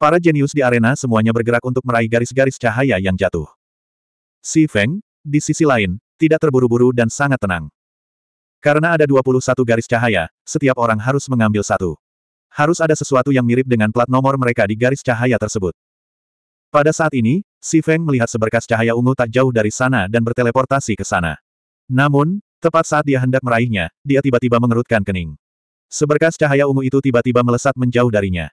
Para jenius di arena semuanya bergerak untuk meraih garis-garis cahaya yang jatuh. Si Feng, di sisi lain, tidak terburu-buru dan sangat tenang. Karena ada 21 garis cahaya, setiap orang harus mengambil satu. Harus ada sesuatu yang mirip dengan plat nomor mereka di garis cahaya tersebut. Pada saat ini, Si Feng melihat seberkas cahaya ungu tak jauh dari sana dan berteleportasi ke sana. Namun, tepat saat dia hendak meraihnya, dia tiba-tiba mengerutkan kening. Seberkas cahaya ungu itu tiba-tiba melesat menjauh darinya.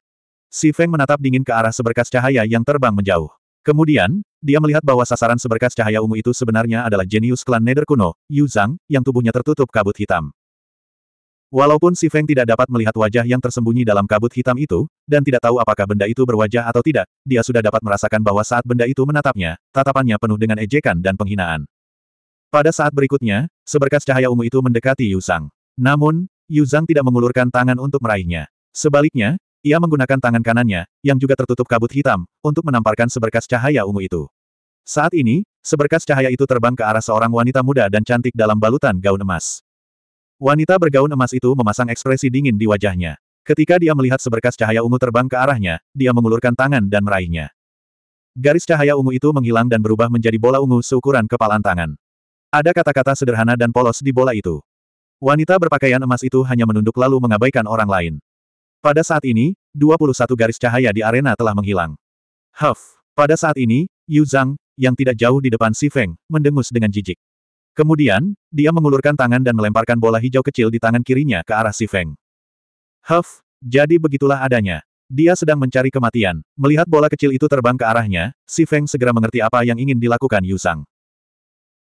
Si Feng menatap dingin ke arah seberkas cahaya yang terbang menjauh. Kemudian, dia melihat bahwa sasaran seberkas cahaya ungu itu sebenarnya adalah jenius klan Nether kuno, Yu Zhang, yang tubuhnya tertutup kabut hitam. Walaupun Si Feng tidak dapat melihat wajah yang tersembunyi dalam kabut hitam itu, dan tidak tahu apakah benda itu berwajah atau tidak, dia sudah dapat merasakan bahwa saat benda itu menatapnya, tatapannya penuh dengan ejekan dan penghinaan. Pada saat berikutnya, seberkas cahaya ungu itu mendekati Yu Zhang. Namun, Yu Zhang tidak mengulurkan tangan untuk meraihnya. Sebaliknya, ia menggunakan tangan kanannya, yang juga tertutup kabut hitam, untuk menamparkan seberkas cahaya ungu itu. Saat ini, seberkas cahaya itu terbang ke arah seorang wanita muda dan cantik dalam balutan gaun emas. Wanita bergaun emas itu memasang ekspresi dingin di wajahnya. Ketika dia melihat seberkas cahaya ungu terbang ke arahnya, dia mengulurkan tangan dan meraihnya. Garis cahaya ungu itu menghilang dan berubah menjadi bola ungu seukuran kepalan tangan. Ada kata-kata sederhana dan polos di bola itu. Wanita berpakaian emas itu hanya menunduk lalu mengabaikan orang lain. Pada saat ini, 21 garis cahaya di arena telah menghilang. Huff! Pada saat ini, Yu Zhang, yang tidak jauh di depan Si Feng, mendengus dengan jijik. Kemudian, dia mengulurkan tangan dan melemparkan bola hijau kecil di tangan kirinya ke arah Si Feng. Huff, jadi begitulah adanya. Dia sedang mencari kematian. Melihat bola kecil itu terbang ke arahnya, Si Feng segera mengerti apa yang ingin dilakukan Yu Zhang.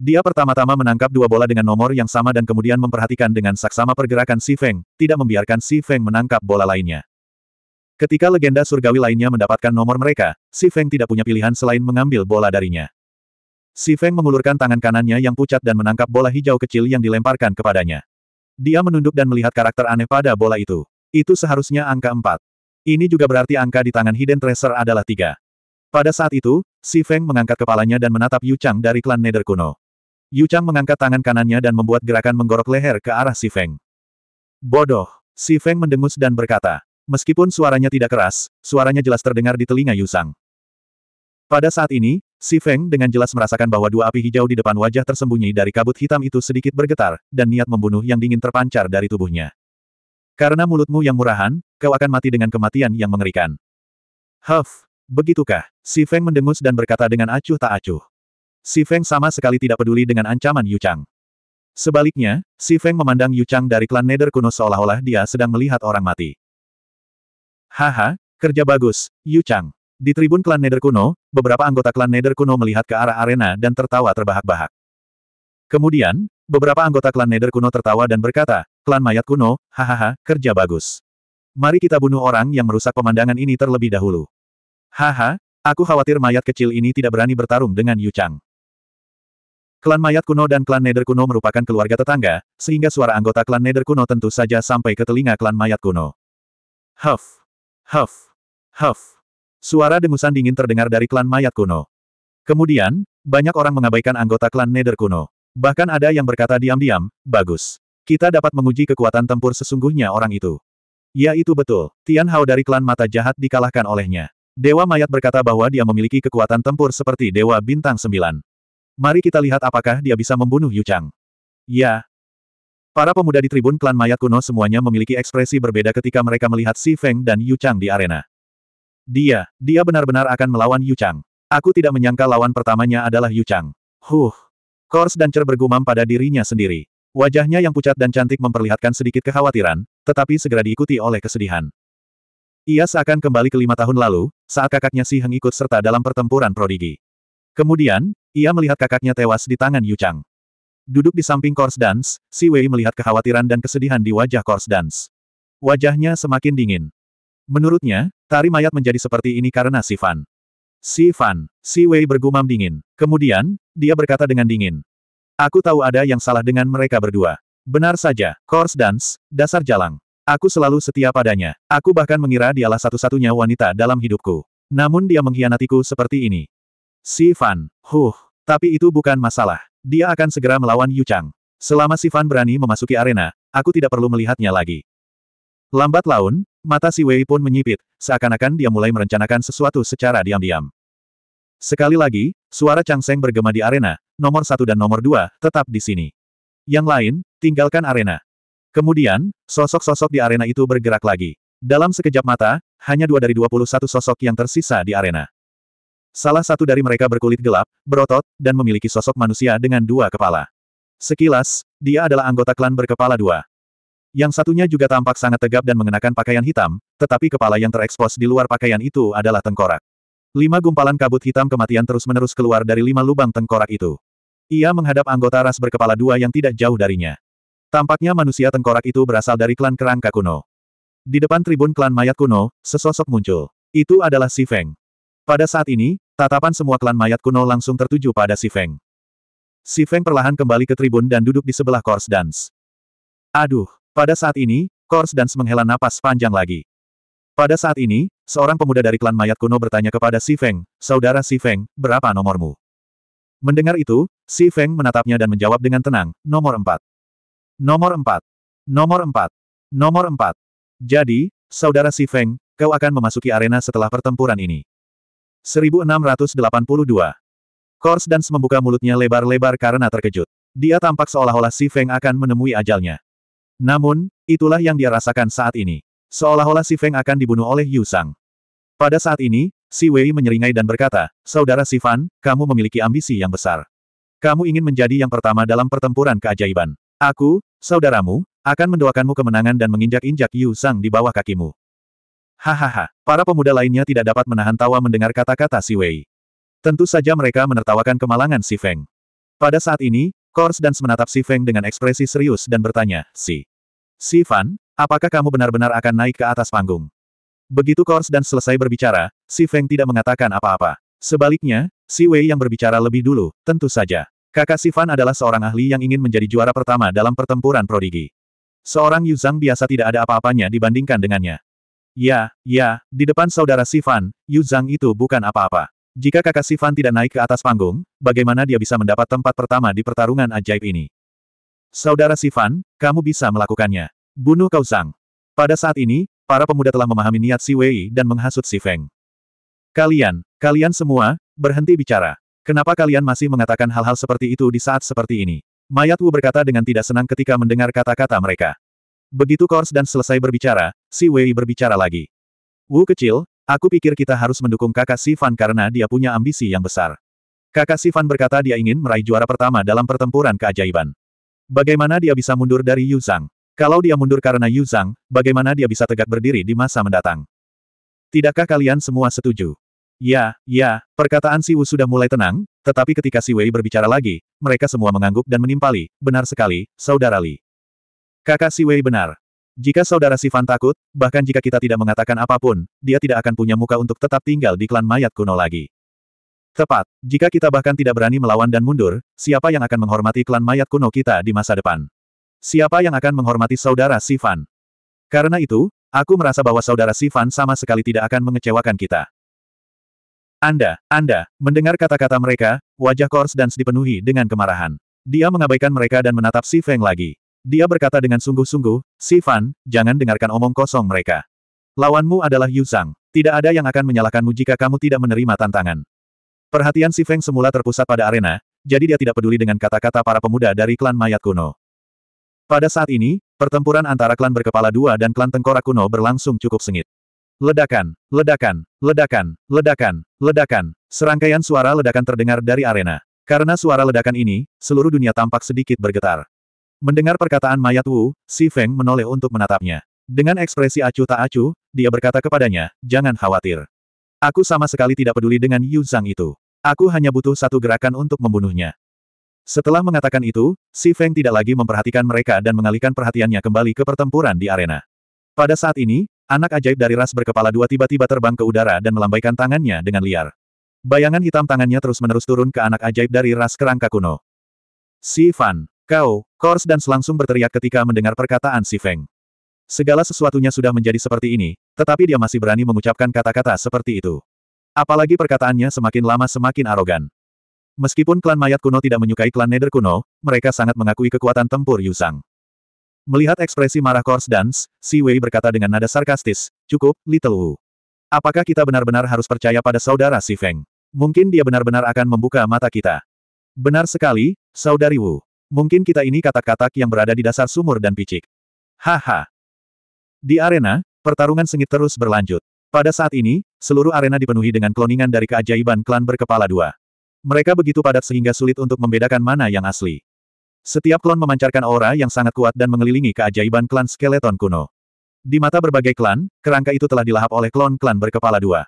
Dia pertama-tama menangkap dua bola dengan nomor yang sama dan kemudian memperhatikan dengan saksama pergerakan Si Feng, tidak membiarkan Si Feng menangkap bola lainnya. Ketika legenda surgawi lainnya mendapatkan nomor mereka, Si Feng tidak punya pilihan selain mengambil bola darinya. Si Feng mengulurkan tangan kanannya yang pucat dan menangkap bola hijau kecil yang dilemparkan kepadanya. Dia menunduk dan melihat karakter aneh pada bola itu. Itu seharusnya angka 4. Ini juga berarti angka di tangan Hidden Tracer adalah tiga. Pada saat itu, Si Feng mengangkat kepalanya dan menatap Yu Chang dari klan Nether kuno. Yu Chang mengangkat tangan kanannya dan membuat gerakan menggorok leher ke arah Si Feng. Bodoh! Si Feng mendengus dan berkata. Meskipun suaranya tidak keras, suaranya jelas terdengar di telinga Yu Sang. Pada saat ini, Si Feng dengan jelas merasakan bahwa dua api hijau di depan wajah tersembunyi dari kabut hitam itu sedikit bergetar, dan niat membunuh yang dingin terpancar dari tubuhnya. Karena mulutmu yang murahan, kau akan mati dengan kematian yang mengerikan. Huff, begitukah? Si Feng mendengus dan berkata dengan acuh tak acuh. Si Feng sama sekali tidak peduli dengan ancaman Yu Chang. Sebaliknya, Si Feng memandang Yu Chang dari klan Nether kuno seolah-olah dia sedang melihat orang mati. Haha, kerja bagus, Yu Chang. Di tribun klan Nether kuno, beberapa anggota klan Nether kuno melihat ke arah arena dan tertawa terbahak-bahak. Kemudian, beberapa anggota klan Nether kuno tertawa dan berkata, klan mayat kuno, hahaha, kerja bagus. Mari kita bunuh orang yang merusak pemandangan ini terlebih dahulu. Haha, aku khawatir mayat kecil ini tidak berani bertarung dengan Yu Chang. Klan mayat kuno dan klan Nether kuno merupakan keluarga tetangga, sehingga suara anggota klan Nether kuno tentu saja sampai ke telinga klan mayat kuno. Huff! Huff! Huff! Suara dengusan dingin terdengar dari klan mayat kuno. Kemudian, banyak orang mengabaikan anggota klan Nether kuno. Bahkan ada yang berkata diam-diam, bagus. Kita dapat menguji kekuatan tempur sesungguhnya orang itu. Ya itu betul, Tian Hao dari klan mata jahat dikalahkan olehnya. Dewa Mayat berkata bahwa dia memiliki kekuatan tempur seperti Dewa Bintang Sembilan. Mari kita lihat apakah dia bisa membunuh Yu Chang. Ya. Para pemuda di tribun klan mayat kuno semuanya memiliki ekspresi berbeda ketika mereka melihat Si Feng dan Yu Chang di arena. Dia, dia benar-benar akan melawan Yu Chang. Aku tidak menyangka lawan pertamanya adalah Yu Chang. Huh. Kors dan Cer bergumam pada dirinya sendiri. Wajahnya yang pucat dan cantik memperlihatkan sedikit kekhawatiran, tetapi segera diikuti oleh kesedihan. Ia seakan kembali ke lima tahun lalu, saat kakaknya Si Heng ikut serta dalam pertempuran prodigi. Kemudian, ia melihat kakaknya tewas di tangan Yu Chang. Duduk di samping Kors Dance, Si Wei melihat kekhawatiran dan kesedihan di wajah Kors Dance. Wajahnya semakin dingin. Menurutnya, tari mayat menjadi seperti ini karena Si Fan. Si Fan, Si Wei bergumam dingin. Kemudian, dia berkata dengan dingin. Aku tahu ada yang salah dengan mereka berdua. Benar saja, Kors Dance, dasar jalang. Aku selalu setia padanya. Aku bahkan mengira dialah satu-satunya wanita dalam hidupku. Namun dia mengkhianatiku seperti ini. Si huh, tapi itu bukan masalah. Dia akan segera melawan Yu Chang. Selama Si berani memasuki arena, aku tidak perlu melihatnya lagi. Lambat laun, mata Si Wei pun menyipit, seakan-akan dia mulai merencanakan sesuatu secara diam-diam. Sekali lagi, suara Chang Seng bergema di arena, nomor satu dan nomor dua, tetap di sini. Yang lain, tinggalkan arena. Kemudian, sosok-sosok di arena itu bergerak lagi. Dalam sekejap mata, hanya dua dari 21 sosok yang tersisa di arena. Salah satu dari mereka berkulit gelap, berotot, dan memiliki sosok manusia dengan dua kepala. Sekilas, dia adalah anggota klan berkepala dua. Yang satunya juga tampak sangat tegap dan mengenakan pakaian hitam, tetapi kepala yang terekspos di luar pakaian itu adalah tengkorak. Lima gumpalan kabut hitam kematian terus-menerus keluar dari lima lubang tengkorak itu. Ia menghadap anggota ras berkepala dua yang tidak jauh darinya. Tampaknya manusia tengkorak itu berasal dari klan kerangka kuno. Di depan tribun klan mayat kuno, sesosok muncul. Itu adalah Si Feng. Pada saat ini, Tatapan semua klan mayat kuno langsung tertuju pada Si Feng. Si Feng perlahan kembali ke tribun dan duduk di sebelah Kors Dance. Aduh, pada saat ini, Kors Dance menghela napas panjang lagi. Pada saat ini, seorang pemuda dari klan mayat kuno bertanya kepada Si Feng, Saudara Si Feng, berapa nomormu? Mendengar itu, Si Feng menatapnya dan menjawab dengan tenang, nomor empat. Nomor empat. Nomor empat. Nomor empat. Jadi, Saudara Si Feng, kau akan memasuki arena setelah pertempuran ini. 1682. Kors dan membuka mulutnya lebar-lebar karena terkejut. Dia tampak seolah-olah Si Feng akan menemui ajalnya. Namun, itulah yang dia rasakan saat ini. Seolah-olah Si Feng akan dibunuh oleh Yu Sang. Pada saat ini, Si Wei menyeringai dan berkata, Saudara Si Fan, kamu memiliki ambisi yang besar. Kamu ingin menjadi yang pertama dalam pertempuran keajaiban. Aku, saudaramu, akan mendoakanmu kemenangan dan menginjak-injak Yu Sang di bawah kakimu. Hahaha, para pemuda lainnya tidak dapat menahan tawa mendengar kata-kata Si Wei. Tentu saja mereka menertawakan kemalangan Si Feng. Pada saat ini, Kors dan menatap Si Feng dengan ekspresi serius dan bertanya, Si. Si Fan, apakah kamu benar-benar akan naik ke atas panggung? Begitu Kors dan selesai berbicara, Si Feng tidak mengatakan apa-apa. Sebaliknya, Si Wei yang berbicara lebih dulu, tentu saja. Kakak Si Fan adalah seorang ahli yang ingin menjadi juara pertama dalam pertempuran prodigi. Seorang Yuzang biasa tidak ada apa-apanya dibandingkan dengannya. Ya, ya, di depan saudara Sifan, Yu Zhang itu bukan apa-apa. Jika kakak Sifan tidak naik ke atas panggung, bagaimana dia bisa mendapat tempat pertama di pertarungan ajaib ini? Saudara Sifan, kamu bisa melakukannya. Bunuh Kau Zhang. Pada saat ini, para pemuda telah memahami niat Si Wei dan menghasut Si Feng. Kalian, kalian semua, berhenti bicara. Kenapa kalian masih mengatakan hal-hal seperti itu di saat seperti ini? Mayat Wu berkata dengan tidak senang ketika mendengar kata-kata mereka. Begitu Kors dan selesai berbicara, si Wei berbicara lagi. Wu kecil, aku pikir kita harus mendukung kakak Si Fan karena dia punya ambisi yang besar. Kakak Si Fan berkata dia ingin meraih juara pertama dalam pertempuran keajaiban. Bagaimana dia bisa mundur dari Yu Zhang? Kalau dia mundur karena Yu Zhang, bagaimana dia bisa tegak berdiri di masa mendatang? Tidakkah kalian semua setuju? Ya, ya, perkataan Si Wu sudah mulai tenang, tetapi ketika Si Wei berbicara lagi, mereka semua mengangguk dan menimpali, benar sekali, Saudara Li. Kakak Si Wei benar. Jika saudara Sivan takut, bahkan jika kita tidak mengatakan apapun, dia tidak akan punya muka untuk tetap tinggal di klan mayat kuno lagi. Tepat, jika kita bahkan tidak berani melawan dan mundur, siapa yang akan menghormati klan mayat kuno kita di masa depan? Siapa yang akan menghormati saudara Sivan? Karena itu, aku merasa bahwa saudara Sivan sama sekali tidak akan mengecewakan kita. Anda, Anda, mendengar kata-kata mereka, wajah Kors dan dipenuhi dengan kemarahan. Dia mengabaikan mereka dan menatap Si Feng lagi. Dia berkata dengan sungguh-sungguh, Sifan, jangan dengarkan omong kosong mereka. Lawanmu adalah Yu Zhang. Tidak ada yang akan menyalahkanmu jika kamu tidak menerima tantangan. Perhatian si Feng semula terpusat pada arena, jadi dia tidak peduli dengan kata-kata para pemuda dari klan mayat kuno. Pada saat ini, pertempuran antara klan berkepala dua dan klan tengkorak kuno berlangsung cukup sengit. Ledakan, ledakan, ledakan, ledakan, ledakan, serangkaian suara ledakan terdengar dari arena. Karena suara ledakan ini, seluruh dunia tampak sedikit bergetar. Mendengar perkataan mayat Wu, Si Feng menoleh untuk menatapnya. Dengan ekspresi acuh tak acuh, dia berkata kepadanya, jangan khawatir. Aku sama sekali tidak peduli dengan Yu Zhang itu. Aku hanya butuh satu gerakan untuk membunuhnya. Setelah mengatakan itu, Si Feng tidak lagi memperhatikan mereka dan mengalihkan perhatiannya kembali ke pertempuran di arena. Pada saat ini, anak ajaib dari ras berkepala dua tiba-tiba terbang ke udara dan melambaikan tangannya dengan liar. Bayangan hitam tangannya terus-menerus turun ke anak ajaib dari ras kerangka kuno. Si Fan, kau, Kors dan langsung berteriak ketika mendengar perkataan si Feng. Segala sesuatunya sudah menjadi seperti ini, tetapi dia masih berani mengucapkan kata-kata seperti itu. Apalagi perkataannya semakin lama semakin arogan. Meskipun klan mayat kuno tidak menyukai klan Nether kuno, mereka sangat mengakui kekuatan tempur Yusang. Melihat ekspresi marah Kors dan Si Wei berkata dengan nada sarkastis, cukup, Little Wu. Apakah kita benar-benar harus percaya pada saudara Si Feng? Mungkin dia benar-benar akan membuka mata kita. Benar sekali, saudari Wu. Mungkin kita ini katak-katak yang berada di dasar sumur dan picik. Haha. Di arena, pertarungan sengit terus berlanjut. Pada saat ini, seluruh arena dipenuhi dengan kloningan dari keajaiban klan berkepala dua. Mereka begitu padat sehingga sulit untuk membedakan mana yang asli. Setiap klon memancarkan aura yang sangat kuat dan mengelilingi keajaiban klan skeleton kuno. Di mata berbagai klan, kerangka itu telah dilahap oleh klon-klan berkepala dua.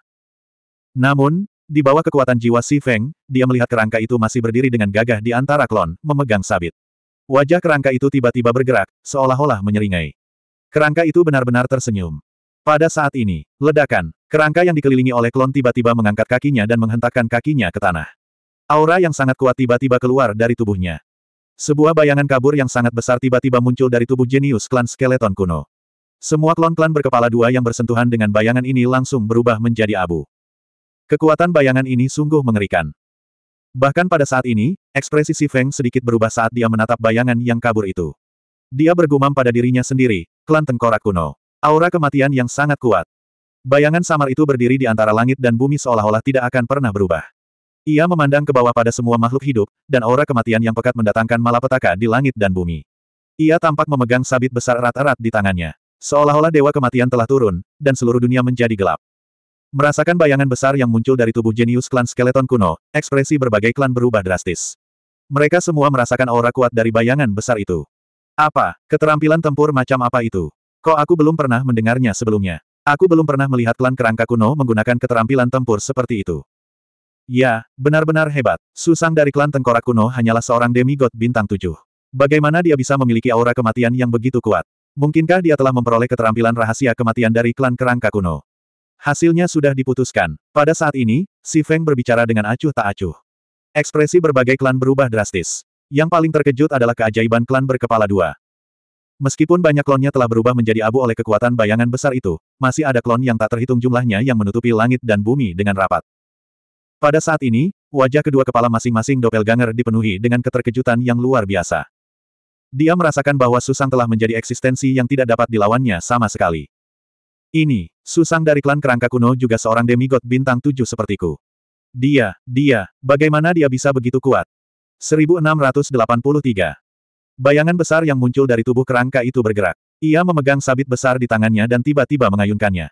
Namun, di bawah kekuatan jiwa Si Feng, dia melihat kerangka itu masih berdiri dengan gagah di antara klon, memegang sabit. Wajah kerangka itu tiba-tiba bergerak, seolah-olah menyeringai. Kerangka itu benar-benar tersenyum. Pada saat ini, ledakan, kerangka yang dikelilingi oleh klon tiba-tiba mengangkat kakinya dan menghentakkan kakinya ke tanah. Aura yang sangat kuat tiba-tiba keluar dari tubuhnya. Sebuah bayangan kabur yang sangat besar tiba-tiba muncul dari tubuh jenius klan skeleton kuno. Semua klon-klan berkepala dua yang bersentuhan dengan bayangan ini langsung berubah menjadi abu. Kekuatan bayangan ini sungguh mengerikan. Bahkan pada saat ini, ekspresi Si Feng sedikit berubah saat dia menatap bayangan yang kabur itu. Dia bergumam pada dirinya sendiri, klan tengkorak kuno. Aura kematian yang sangat kuat. Bayangan samar itu berdiri di antara langit dan bumi seolah-olah tidak akan pernah berubah. Ia memandang ke bawah pada semua makhluk hidup, dan aura kematian yang pekat mendatangkan malapetaka di langit dan bumi. Ia tampak memegang sabit besar erat-erat di tangannya. Seolah-olah dewa kematian telah turun, dan seluruh dunia menjadi gelap. Merasakan bayangan besar yang muncul dari tubuh jenius klan skeleton kuno, ekspresi berbagai klan berubah drastis. Mereka semua merasakan aura kuat dari bayangan besar itu. Apa, keterampilan tempur macam apa itu? Kok aku belum pernah mendengarnya sebelumnya? Aku belum pernah melihat klan kerangka kuno menggunakan keterampilan tempur seperti itu. Ya, benar-benar hebat. Susang dari klan tengkorak kuno hanyalah seorang demigod bintang tujuh. Bagaimana dia bisa memiliki aura kematian yang begitu kuat? Mungkinkah dia telah memperoleh keterampilan rahasia kematian dari klan kerangka kuno? Hasilnya sudah diputuskan. Pada saat ini, Si Feng berbicara dengan acuh tak acuh. Ekspresi berbagai klan berubah drastis. Yang paling terkejut adalah keajaiban klan berkepala dua. Meskipun banyak klonnya telah berubah menjadi abu oleh kekuatan bayangan besar itu, masih ada klon yang tak terhitung jumlahnya yang menutupi langit dan bumi dengan rapat. Pada saat ini, wajah kedua kepala masing-masing doppelganger dipenuhi dengan keterkejutan yang luar biasa. Dia merasakan bahwa Susang telah menjadi eksistensi yang tidak dapat dilawannya sama sekali. Ini, Susang dari klan kerangka kuno juga seorang demigod bintang tujuh sepertiku. Dia, dia, bagaimana dia bisa begitu kuat? 1683. Bayangan besar yang muncul dari tubuh kerangka itu bergerak. Ia memegang sabit besar di tangannya dan tiba-tiba mengayunkannya.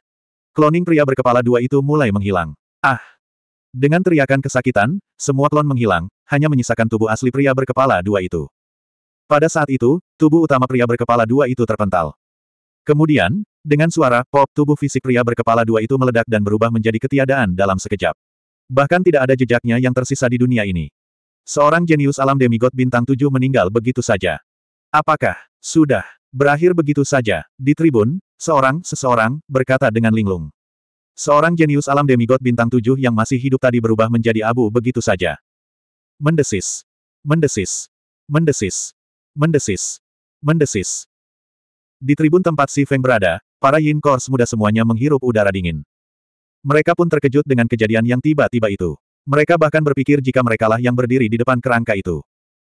Kloning pria berkepala dua itu mulai menghilang. Ah! Dengan teriakan kesakitan, semua klon menghilang, hanya menyisakan tubuh asli pria berkepala dua itu. Pada saat itu, tubuh utama pria berkepala dua itu terpental. Kemudian, dengan suara pop tubuh fisik pria berkepala dua itu meledak dan berubah menjadi ketiadaan dalam sekejap. Bahkan tidak ada jejaknya yang tersisa di dunia ini. Seorang jenius alam demigod bintang tujuh meninggal begitu saja. Apakah sudah berakhir begitu saja? Di tribun, seorang seseorang berkata dengan linglung. Seorang jenius alam demigod bintang tujuh yang masih hidup tadi berubah menjadi abu begitu saja. Mendesis. Mendesis. Mendesis. Mendesis. Mendesis. Di tribun tempat Si Feng berada, para Yin Kors muda semuanya menghirup udara dingin. Mereka pun terkejut dengan kejadian yang tiba-tiba itu. Mereka bahkan berpikir jika merekalah yang berdiri di depan kerangka itu.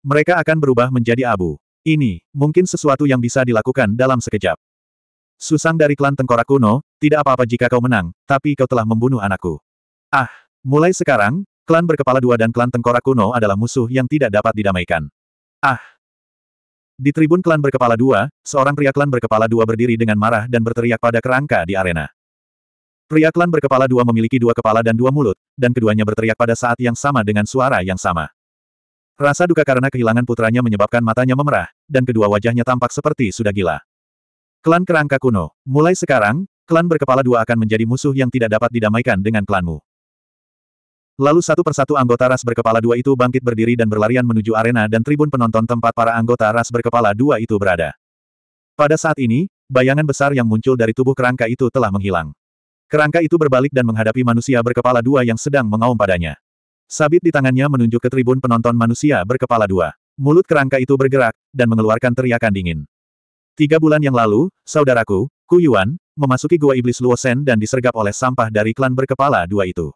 Mereka akan berubah menjadi abu. Ini, mungkin sesuatu yang bisa dilakukan dalam sekejap. Susang dari klan Tengkorak Kuno, tidak apa-apa jika kau menang, tapi kau telah membunuh anakku. Ah, mulai sekarang, klan berkepala dua dan klan Tengkorak Kuno adalah musuh yang tidak dapat didamaikan. Ah, di tribun klan berkepala dua, seorang pria klan berkepala dua berdiri dengan marah dan berteriak pada kerangka di arena. Pria klan berkepala dua memiliki dua kepala dan dua mulut, dan keduanya berteriak pada saat yang sama dengan suara yang sama. Rasa duka karena kehilangan putranya menyebabkan matanya memerah, dan kedua wajahnya tampak seperti sudah gila. Klan kerangka kuno, mulai sekarang, klan berkepala dua akan menjadi musuh yang tidak dapat didamaikan dengan klanmu. Lalu satu persatu anggota ras berkepala dua itu bangkit berdiri dan berlarian menuju arena dan tribun penonton tempat para anggota ras berkepala dua itu berada. Pada saat ini, bayangan besar yang muncul dari tubuh kerangka itu telah menghilang. Kerangka itu berbalik dan menghadapi manusia berkepala dua yang sedang mengaum padanya. Sabit di tangannya menunjuk ke tribun penonton manusia berkepala dua. Mulut kerangka itu bergerak, dan mengeluarkan teriakan dingin. Tiga bulan yang lalu, saudaraku, Ku Yuan, memasuki gua iblis Luosen dan disergap oleh sampah dari klan berkepala dua itu.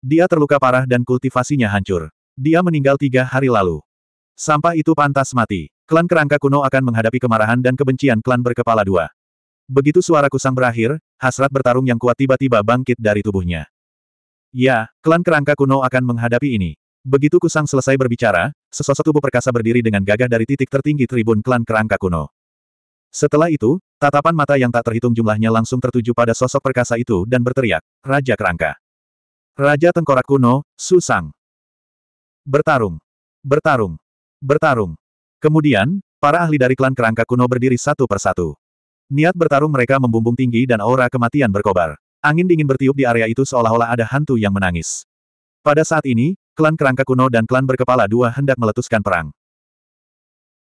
Dia terluka parah dan kultivasinya hancur. Dia meninggal tiga hari lalu. Sampah itu pantas mati. Klan kerangka kuno akan menghadapi kemarahan dan kebencian klan berkepala dua. Begitu suara kusang berakhir, hasrat bertarung yang kuat tiba-tiba bangkit dari tubuhnya. Ya, klan kerangka kuno akan menghadapi ini. Begitu kusang selesai berbicara, sesosok tubuh perkasa berdiri dengan gagah dari titik tertinggi tribun klan kerangka kuno. Setelah itu, tatapan mata yang tak terhitung jumlahnya langsung tertuju pada sosok perkasa itu dan berteriak, Raja Kerangka. Raja Tengkorak Kuno, Susang. Bertarung. Bertarung. Bertarung. Kemudian, para ahli dari klan kerangka kuno berdiri satu persatu. Niat bertarung mereka membumbung tinggi dan aura kematian berkobar. Angin dingin bertiup di area itu seolah-olah ada hantu yang menangis. Pada saat ini, klan kerangka kuno dan klan berkepala dua hendak meletuskan perang.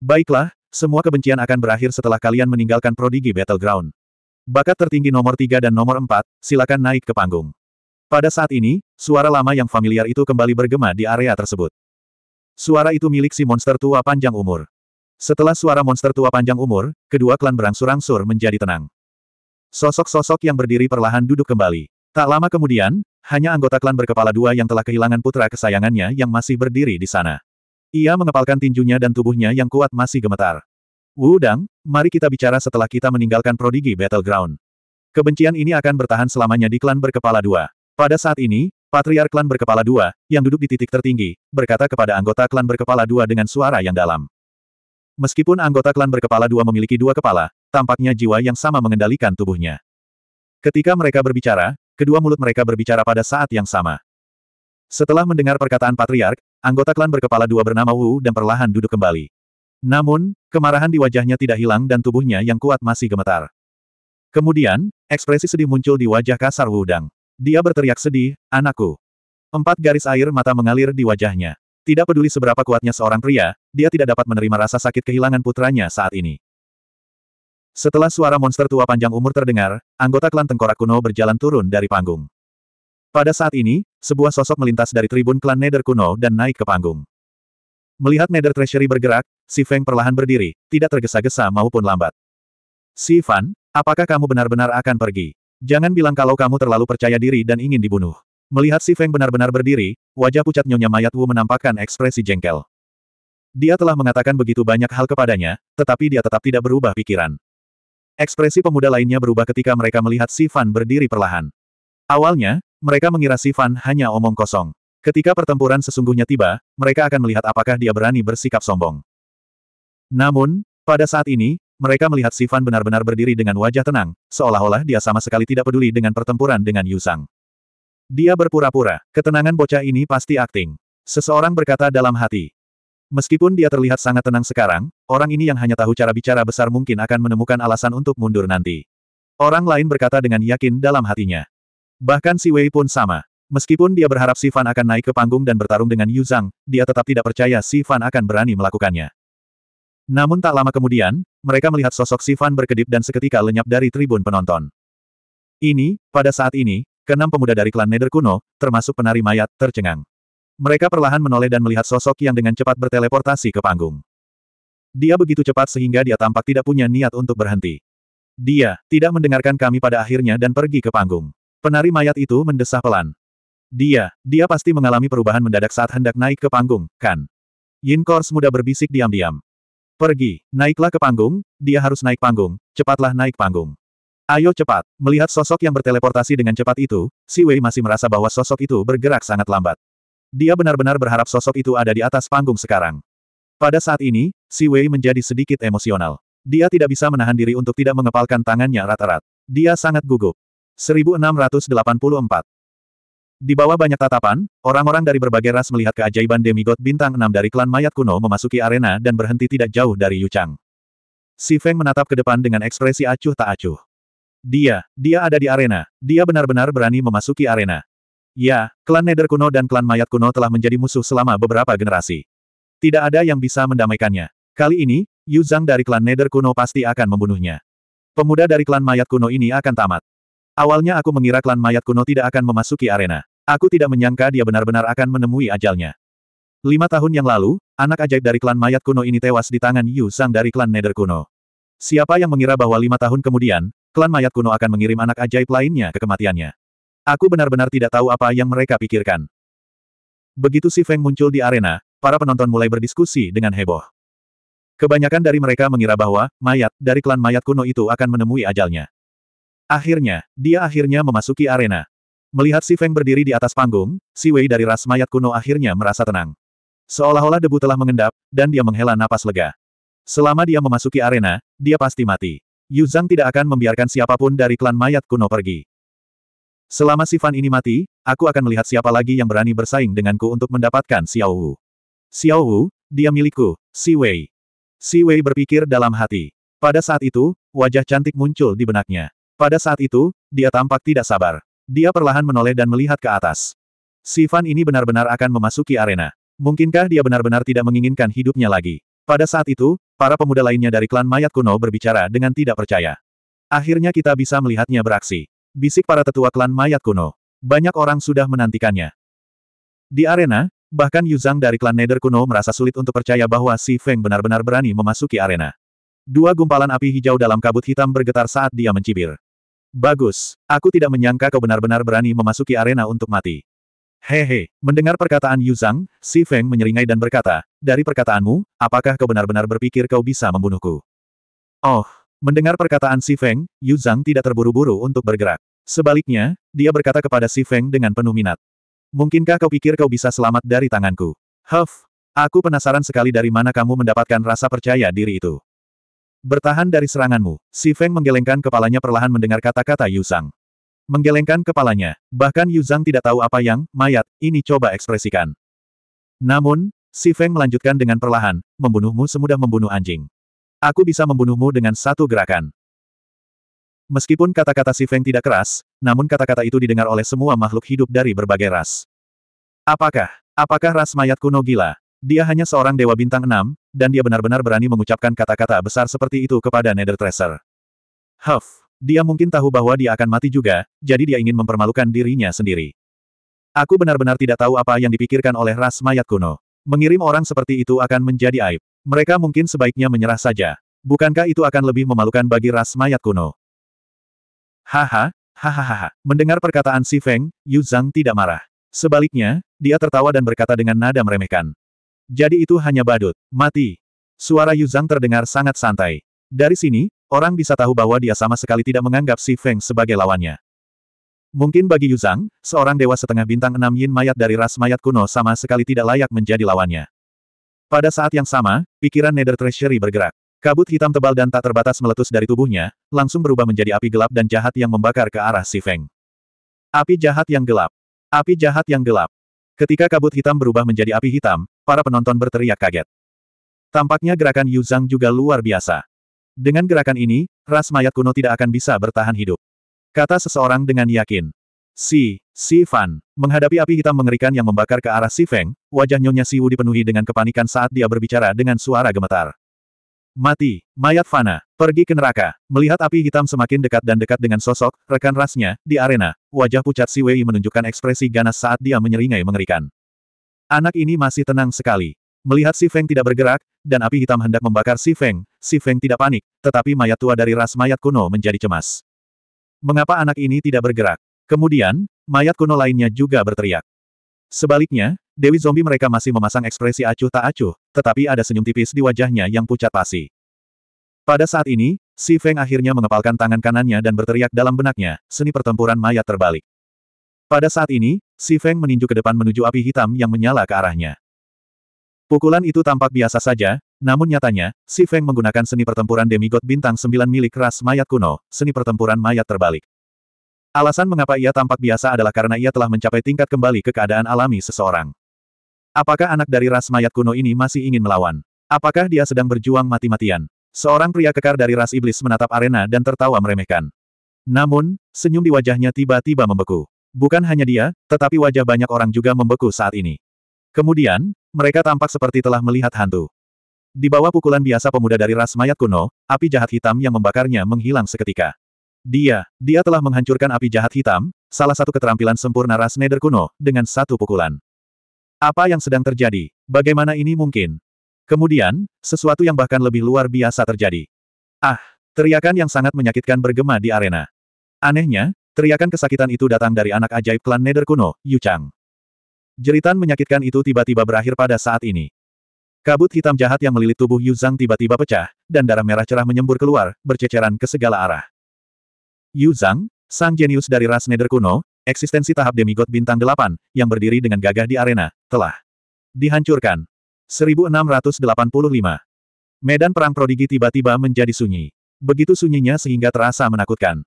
Baiklah, semua kebencian akan berakhir setelah kalian meninggalkan prodigi battleground. Bakat tertinggi nomor tiga dan nomor empat, silakan naik ke panggung. Pada saat ini, suara lama yang familiar itu kembali bergema di area tersebut. Suara itu milik si monster tua panjang umur. Setelah suara monster tua panjang umur, kedua klan berangsur-angsur menjadi tenang. Sosok-sosok yang berdiri perlahan duduk kembali. Tak lama kemudian, hanya anggota klan berkepala dua yang telah kehilangan putra kesayangannya yang masih berdiri di sana. Ia mengepalkan tinjunya dan tubuhnya yang kuat masih gemetar. Wu Dang, mari kita bicara setelah kita meninggalkan Prodigy Battleground. Kebencian ini akan bertahan selamanya di klan berkepala dua. Pada saat ini, Patriark klan berkepala dua, yang duduk di titik tertinggi, berkata kepada anggota klan berkepala dua dengan suara yang dalam. Meskipun anggota klan berkepala dua memiliki dua kepala, tampaknya jiwa yang sama mengendalikan tubuhnya. Ketika mereka berbicara, kedua mulut mereka berbicara pada saat yang sama. Setelah mendengar perkataan Patriark, anggota klan berkepala dua bernama Wu dan perlahan duduk kembali. Namun, kemarahan di wajahnya tidak hilang dan tubuhnya yang kuat masih gemetar. Kemudian, ekspresi sedih muncul di wajah kasar Wu Dang. Dia berteriak sedih, anakku. Empat garis air mata mengalir di wajahnya. Tidak peduli seberapa kuatnya seorang pria, dia tidak dapat menerima rasa sakit kehilangan putranya saat ini. Setelah suara monster tua panjang umur terdengar, anggota klan Tengkorak Kuno berjalan turun dari panggung. Pada saat ini, sebuah sosok melintas dari tribun klan Nether Kuno dan naik ke panggung. Melihat Nether Treasury bergerak, si Feng perlahan berdiri, tidak tergesa-gesa maupun lambat. Si Fan, apakah kamu benar-benar akan pergi? Jangan bilang kalau kamu terlalu percaya diri dan ingin dibunuh. Melihat si Feng benar-benar berdiri, wajah pucat Nyonya Mayat Wu menampakkan ekspresi jengkel. Dia telah mengatakan begitu banyak hal kepadanya, tetapi dia tetap tidak berubah pikiran. Ekspresi pemuda lainnya berubah ketika mereka melihat si Fan berdiri perlahan. Awalnya, mereka mengira si Fan hanya omong kosong. Ketika pertempuran sesungguhnya tiba, mereka akan melihat apakah dia berani bersikap sombong. Namun, pada saat ini, mereka melihat Sifan benar-benar berdiri dengan wajah tenang, seolah-olah dia sama sekali tidak peduli dengan pertempuran dengan Yusang. Dia berpura-pura, ketenangan bocah ini pasti akting. Seseorang berkata dalam hati. Meskipun dia terlihat sangat tenang sekarang, orang ini yang hanya tahu cara bicara besar mungkin akan menemukan alasan untuk mundur nanti. Orang lain berkata dengan yakin dalam hatinya. Bahkan Si Wei pun sama. Meskipun dia berharap Si akan naik ke panggung dan bertarung dengan Yu Zhang, dia tetap tidak percaya Si akan berani melakukannya. Namun tak lama kemudian, mereka melihat sosok Sivan berkedip dan seketika lenyap dari tribun penonton. Ini, pada saat ini, keenam pemuda dari klan Nether kuno, termasuk penari mayat, tercengang. Mereka perlahan menoleh dan melihat sosok yang dengan cepat berteleportasi ke panggung. Dia begitu cepat sehingga dia tampak tidak punya niat untuk berhenti. Dia tidak mendengarkan kami pada akhirnya dan pergi ke panggung. Penari mayat itu mendesah pelan. Dia, dia pasti mengalami perubahan mendadak saat hendak naik ke panggung, kan? Yin Kors muda berbisik diam-diam. Pergi, naiklah ke panggung, dia harus naik panggung, cepatlah naik panggung. Ayo cepat, melihat sosok yang berteleportasi dengan cepat itu, Si Wei masih merasa bahwa sosok itu bergerak sangat lambat. Dia benar-benar berharap sosok itu ada di atas panggung sekarang. Pada saat ini, Si Wei menjadi sedikit emosional. Dia tidak bisa menahan diri untuk tidak mengepalkan tangannya rata-rat. Dia sangat gugup. 1684. Di bawah banyak tatapan, orang-orang dari berbagai ras melihat keajaiban demigod bintang enam dari klan mayat kuno memasuki arena dan berhenti tidak jauh dari Yu Chang. Si Feng menatap ke depan dengan ekspresi acuh tak acuh. Dia, dia ada di arena, dia benar-benar berani memasuki arena. Ya, klan Nether kuno dan klan mayat kuno telah menjadi musuh selama beberapa generasi. Tidak ada yang bisa mendamaikannya. Kali ini, Yu Zhang dari klan Nether kuno pasti akan membunuhnya. Pemuda dari klan mayat kuno ini akan tamat. Awalnya aku mengira klan mayat kuno tidak akan memasuki arena. Aku tidak menyangka dia benar-benar akan menemui ajalnya. Lima tahun yang lalu, anak ajaib dari klan mayat kuno ini tewas di tangan Yu Sang dari klan Nether kuno. Siapa yang mengira bahwa lima tahun kemudian, klan mayat kuno akan mengirim anak ajaib lainnya ke kematiannya. Aku benar-benar tidak tahu apa yang mereka pikirkan. Begitu si Feng muncul di arena, para penonton mulai berdiskusi dengan heboh. Kebanyakan dari mereka mengira bahwa, mayat, dari klan mayat kuno itu akan menemui ajalnya. Akhirnya, dia akhirnya memasuki arena. Melihat si Feng berdiri di atas panggung, si Wei dari ras mayat kuno akhirnya merasa tenang. Seolah-olah debu telah mengendap, dan dia menghela napas lega. Selama dia memasuki arena, dia pasti mati. Yu Zhang tidak akan membiarkan siapapun dari klan mayat kuno pergi. Selama si Fan ini mati, aku akan melihat siapa lagi yang berani bersaing denganku untuk mendapatkan Xiao Wu. Xiao Wu, dia milikku, Si Wei. Si Wei berpikir dalam hati. Pada saat itu, wajah cantik muncul di benaknya. Pada saat itu, dia tampak tidak sabar. Dia perlahan menoleh dan melihat ke atas. Sifan ini benar-benar akan memasuki arena. Mungkinkah dia benar-benar tidak menginginkan hidupnya lagi? Pada saat itu, para pemuda lainnya dari klan mayat kuno berbicara dengan tidak percaya. Akhirnya kita bisa melihatnya beraksi. Bisik para tetua klan mayat kuno. Banyak orang sudah menantikannya. Di arena, bahkan Yuzang dari klan Nether kuno merasa sulit untuk percaya bahwa Si Feng benar-benar berani memasuki arena. Dua gumpalan api hijau dalam kabut hitam bergetar saat dia mencibir. Bagus, aku tidak menyangka kau benar-benar berani memasuki arena untuk mati. Hehe, mendengar perkataan Yu Zhang, Si Feng menyeringai dan berkata, dari perkataanmu, apakah kau benar-benar berpikir kau bisa membunuhku? Oh, mendengar perkataan Si Feng, Yu Zhang tidak terburu-buru untuk bergerak. Sebaliknya, dia berkata kepada Si Feng dengan penuh minat. Mungkinkah kau pikir kau bisa selamat dari tanganku? Huff, aku penasaran sekali dari mana kamu mendapatkan rasa percaya diri itu. Bertahan dari seranganmu, Si Feng menggelengkan kepalanya perlahan mendengar kata-kata Yu Zhang. Menggelengkan kepalanya, bahkan Yu Zhang tidak tahu apa yang, mayat, ini coba ekspresikan. Namun, Si Feng melanjutkan dengan perlahan, membunuhmu semudah membunuh anjing. Aku bisa membunuhmu dengan satu gerakan. Meskipun kata-kata Si Feng tidak keras, namun kata-kata itu didengar oleh semua makhluk hidup dari berbagai ras. Apakah, apakah ras mayat kuno gila? Dia hanya seorang dewa bintang enam, dan dia benar-benar berani mengucapkan kata-kata besar seperti itu kepada Nether Tracer. Huff, dia mungkin tahu bahwa dia akan mati juga, jadi dia ingin mempermalukan dirinya sendiri. Aku benar-benar tidak tahu apa yang dipikirkan oleh ras mayat kuno. Mengirim orang seperti itu akan menjadi aib. Mereka mungkin sebaiknya menyerah saja. Bukankah itu akan lebih memalukan bagi ras mayat kuno? Haha, hahaha. Mendengar perkataan si Feng, Yu Zhang tidak marah. Sebaliknya, dia tertawa dan berkata dengan nada meremehkan. Jadi itu hanya badut. Mati. Suara Yu Zhang terdengar sangat santai. Dari sini, orang bisa tahu bahwa dia sama sekali tidak menganggap Si Feng sebagai lawannya. Mungkin bagi Yu Zhang, seorang dewa setengah bintang enam yin mayat dari ras mayat kuno sama sekali tidak layak menjadi lawannya. Pada saat yang sama, pikiran Nether Treasury bergerak. Kabut hitam tebal dan tak terbatas meletus dari tubuhnya, langsung berubah menjadi api gelap dan jahat yang membakar ke arah Si Feng. Api jahat yang gelap. Api jahat yang gelap. Ketika kabut hitam berubah menjadi api hitam, Para penonton berteriak kaget. Tampaknya gerakan Yu Zhang juga luar biasa. Dengan gerakan ini, ras mayat kuno tidak akan bisa bertahan hidup. Kata seseorang dengan yakin. Si, Si Fan, menghadapi api hitam mengerikan yang membakar ke arah Si Feng, wajah Nyonya Si Wu dipenuhi dengan kepanikan saat dia berbicara dengan suara gemetar. Mati, mayat fana, pergi ke neraka. Melihat api hitam semakin dekat dan dekat dengan sosok, rekan rasnya, di arena, wajah pucat Si Wei menunjukkan ekspresi ganas saat dia menyeringai mengerikan. Anak ini masih tenang sekali. Melihat Si Feng tidak bergerak, dan api hitam hendak membakar Si Feng, Si Feng tidak panik, tetapi mayat tua dari ras mayat kuno menjadi cemas. Mengapa anak ini tidak bergerak? Kemudian, mayat kuno lainnya juga berteriak. Sebaliknya, Dewi zombie mereka masih memasang ekspresi acuh tak acuh, tetapi ada senyum tipis di wajahnya yang pucat pasi. Pada saat ini, Si Feng akhirnya mengepalkan tangan kanannya dan berteriak dalam benaknya, seni pertempuran mayat terbalik. Pada saat ini, Si Feng meninju ke depan menuju api hitam yang menyala ke arahnya. Pukulan itu tampak biasa saja, namun nyatanya, Si Feng menggunakan seni pertempuran demigod bintang 9 milik ras mayat kuno, seni pertempuran mayat terbalik. Alasan mengapa ia tampak biasa adalah karena ia telah mencapai tingkat kembali ke keadaan alami seseorang. Apakah anak dari ras mayat kuno ini masih ingin melawan? Apakah dia sedang berjuang mati-matian? Seorang pria kekar dari ras iblis menatap arena dan tertawa meremehkan. Namun, senyum di wajahnya tiba-tiba membeku. Bukan hanya dia, tetapi wajah banyak orang juga membeku saat ini. Kemudian, mereka tampak seperti telah melihat hantu. Di bawah pukulan biasa pemuda dari ras mayat kuno, api jahat hitam yang membakarnya menghilang seketika. Dia, dia telah menghancurkan api jahat hitam, salah satu keterampilan sempurna ras neder kuno, dengan satu pukulan. Apa yang sedang terjadi? Bagaimana ini mungkin? Kemudian, sesuatu yang bahkan lebih luar biasa terjadi. Ah, teriakan yang sangat menyakitkan bergema di arena. Anehnya, Teriakan kesakitan itu datang dari anak ajaib klan Nether kuno, Yu Chang. Jeritan menyakitkan itu tiba-tiba berakhir pada saat ini. Kabut hitam jahat yang melilit tubuh Yu Zhang tiba-tiba pecah, dan darah merah cerah menyembur keluar, berceceran ke segala arah. Yu Zhang, sang jenius dari ras Nether kuno, eksistensi tahap demigod bintang delapan, yang berdiri dengan gagah di arena, telah dihancurkan. 1685. Medan perang prodigi tiba-tiba menjadi sunyi. Begitu sunyinya sehingga terasa menakutkan.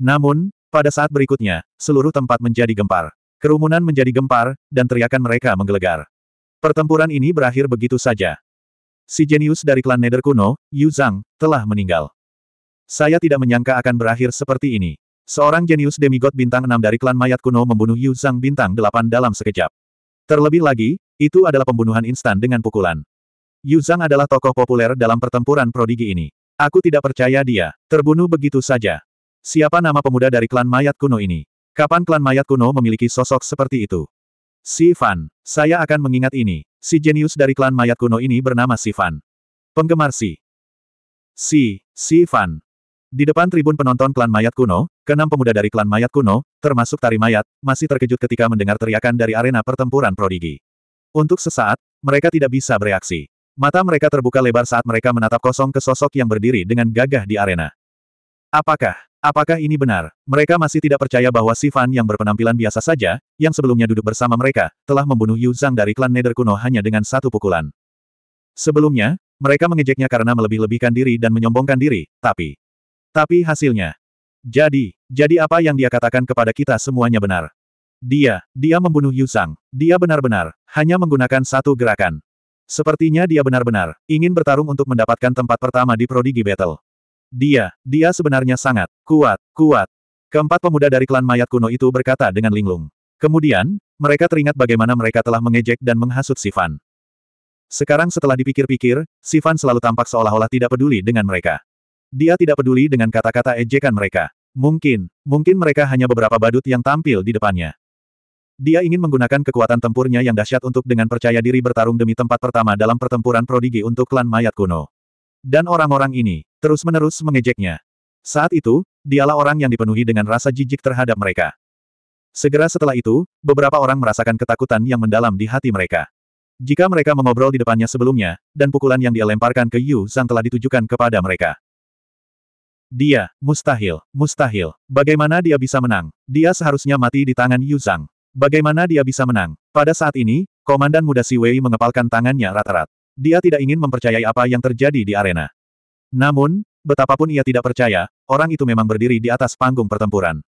Namun, pada saat berikutnya, seluruh tempat menjadi gempar. Kerumunan menjadi gempar, dan teriakan mereka menggelegar. Pertempuran ini berakhir begitu saja. Si jenius dari klan Nether kuno, Yu Zhang, telah meninggal. Saya tidak menyangka akan berakhir seperti ini. Seorang jenius demigod bintang 6 dari klan mayat kuno membunuh Yu Zhang bintang 8 dalam sekejap. Terlebih lagi, itu adalah pembunuhan instan dengan pukulan. Yu Zhang adalah tokoh populer dalam pertempuran prodigi ini. Aku tidak percaya dia, terbunuh begitu saja. Siapa nama pemuda dari klan mayat kuno ini? Kapan klan mayat kuno memiliki sosok seperti itu? Si Fan. Saya akan mengingat ini. Si jenius dari klan mayat kuno ini bernama Si Fan. Penggemar Si. Si, Si Fan. Di depan tribun penonton klan mayat kuno, keenam pemuda dari klan mayat kuno, termasuk tari mayat, masih terkejut ketika mendengar teriakan dari arena pertempuran prodigi. Untuk sesaat, mereka tidak bisa bereaksi. Mata mereka terbuka lebar saat mereka menatap kosong ke sosok yang berdiri dengan gagah di arena. Apakah Apakah ini benar? Mereka masih tidak percaya bahwa Si Fan yang berpenampilan biasa saja, yang sebelumnya duduk bersama mereka, telah membunuh Yu Zhang dari klan Nether kuno hanya dengan satu pukulan. Sebelumnya, mereka mengejeknya karena melebih-lebihkan diri dan menyombongkan diri, tapi... Tapi hasilnya... Jadi, jadi apa yang dia katakan kepada kita semuanya benar. Dia, dia membunuh Yu Zhang. Dia benar-benar, hanya menggunakan satu gerakan. Sepertinya dia benar-benar, ingin bertarung untuk mendapatkan tempat pertama di Prodigy Battle. Dia, dia sebenarnya sangat kuat, kuat. Keempat pemuda dari klan mayat kuno itu berkata dengan linglung. Kemudian, mereka teringat bagaimana mereka telah mengejek dan menghasut Sifan. Sekarang setelah dipikir-pikir, Sifan selalu tampak seolah-olah tidak peduli dengan mereka. Dia tidak peduli dengan kata-kata ejekan mereka. Mungkin, mungkin mereka hanya beberapa badut yang tampil di depannya. Dia ingin menggunakan kekuatan tempurnya yang dahsyat untuk dengan percaya diri bertarung demi tempat pertama dalam pertempuran prodigi untuk klan mayat kuno. Dan orang-orang ini, terus-menerus mengejeknya. Saat itu, dialah orang yang dipenuhi dengan rasa jijik terhadap mereka. Segera setelah itu, beberapa orang merasakan ketakutan yang mendalam di hati mereka. Jika mereka mengobrol di depannya sebelumnya, dan pukulan yang dia lemparkan ke Yu Zhang telah ditujukan kepada mereka. Dia, mustahil, mustahil. Bagaimana dia bisa menang? Dia seharusnya mati di tangan Yu Zhang. Bagaimana dia bisa menang? Pada saat ini, komandan muda Si Wei mengepalkan tangannya rata rata dia tidak ingin mempercayai apa yang terjadi di arena. Namun, betapapun ia tidak percaya, orang itu memang berdiri di atas panggung pertempuran.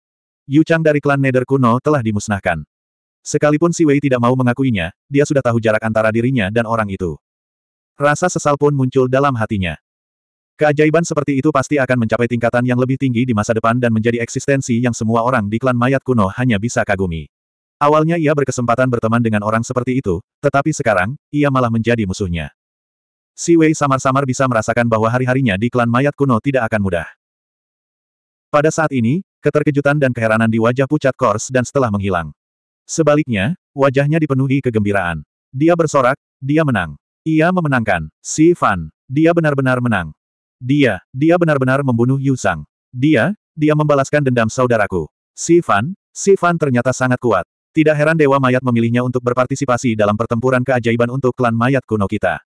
Yu Chang dari klan Nether kuno telah dimusnahkan. Sekalipun Si Wei tidak mau mengakuinya, dia sudah tahu jarak antara dirinya dan orang itu. Rasa sesal pun muncul dalam hatinya. Keajaiban seperti itu pasti akan mencapai tingkatan yang lebih tinggi di masa depan dan menjadi eksistensi yang semua orang di klan mayat kuno hanya bisa kagumi. Awalnya ia berkesempatan berteman dengan orang seperti itu, tetapi sekarang, ia malah menjadi musuhnya. Si Wei samar-samar bisa merasakan bahwa hari-harinya di klan mayat kuno tidak akan mudah. Pada saat ini, keterkejutan dan keheranan di wajah pucat Kors dan setelah menghilang. Sebaliknya, wajahnya dipenuhi kegembiraan. Dia bersorak, dia menang. Ia memenangkan, si Fan. Dia benar-benar menang. Dia, dia benar-benar membunuh Yu Sang. Dia, dia membalaskan dendam saudaraku. Si Fan, si Fan ternyata sangat kuat. Tidak heran Dewa Mayat memilihnya untuk berpartisipasi dalam pertempuran keajaiban untuk klan mayat kuno kita.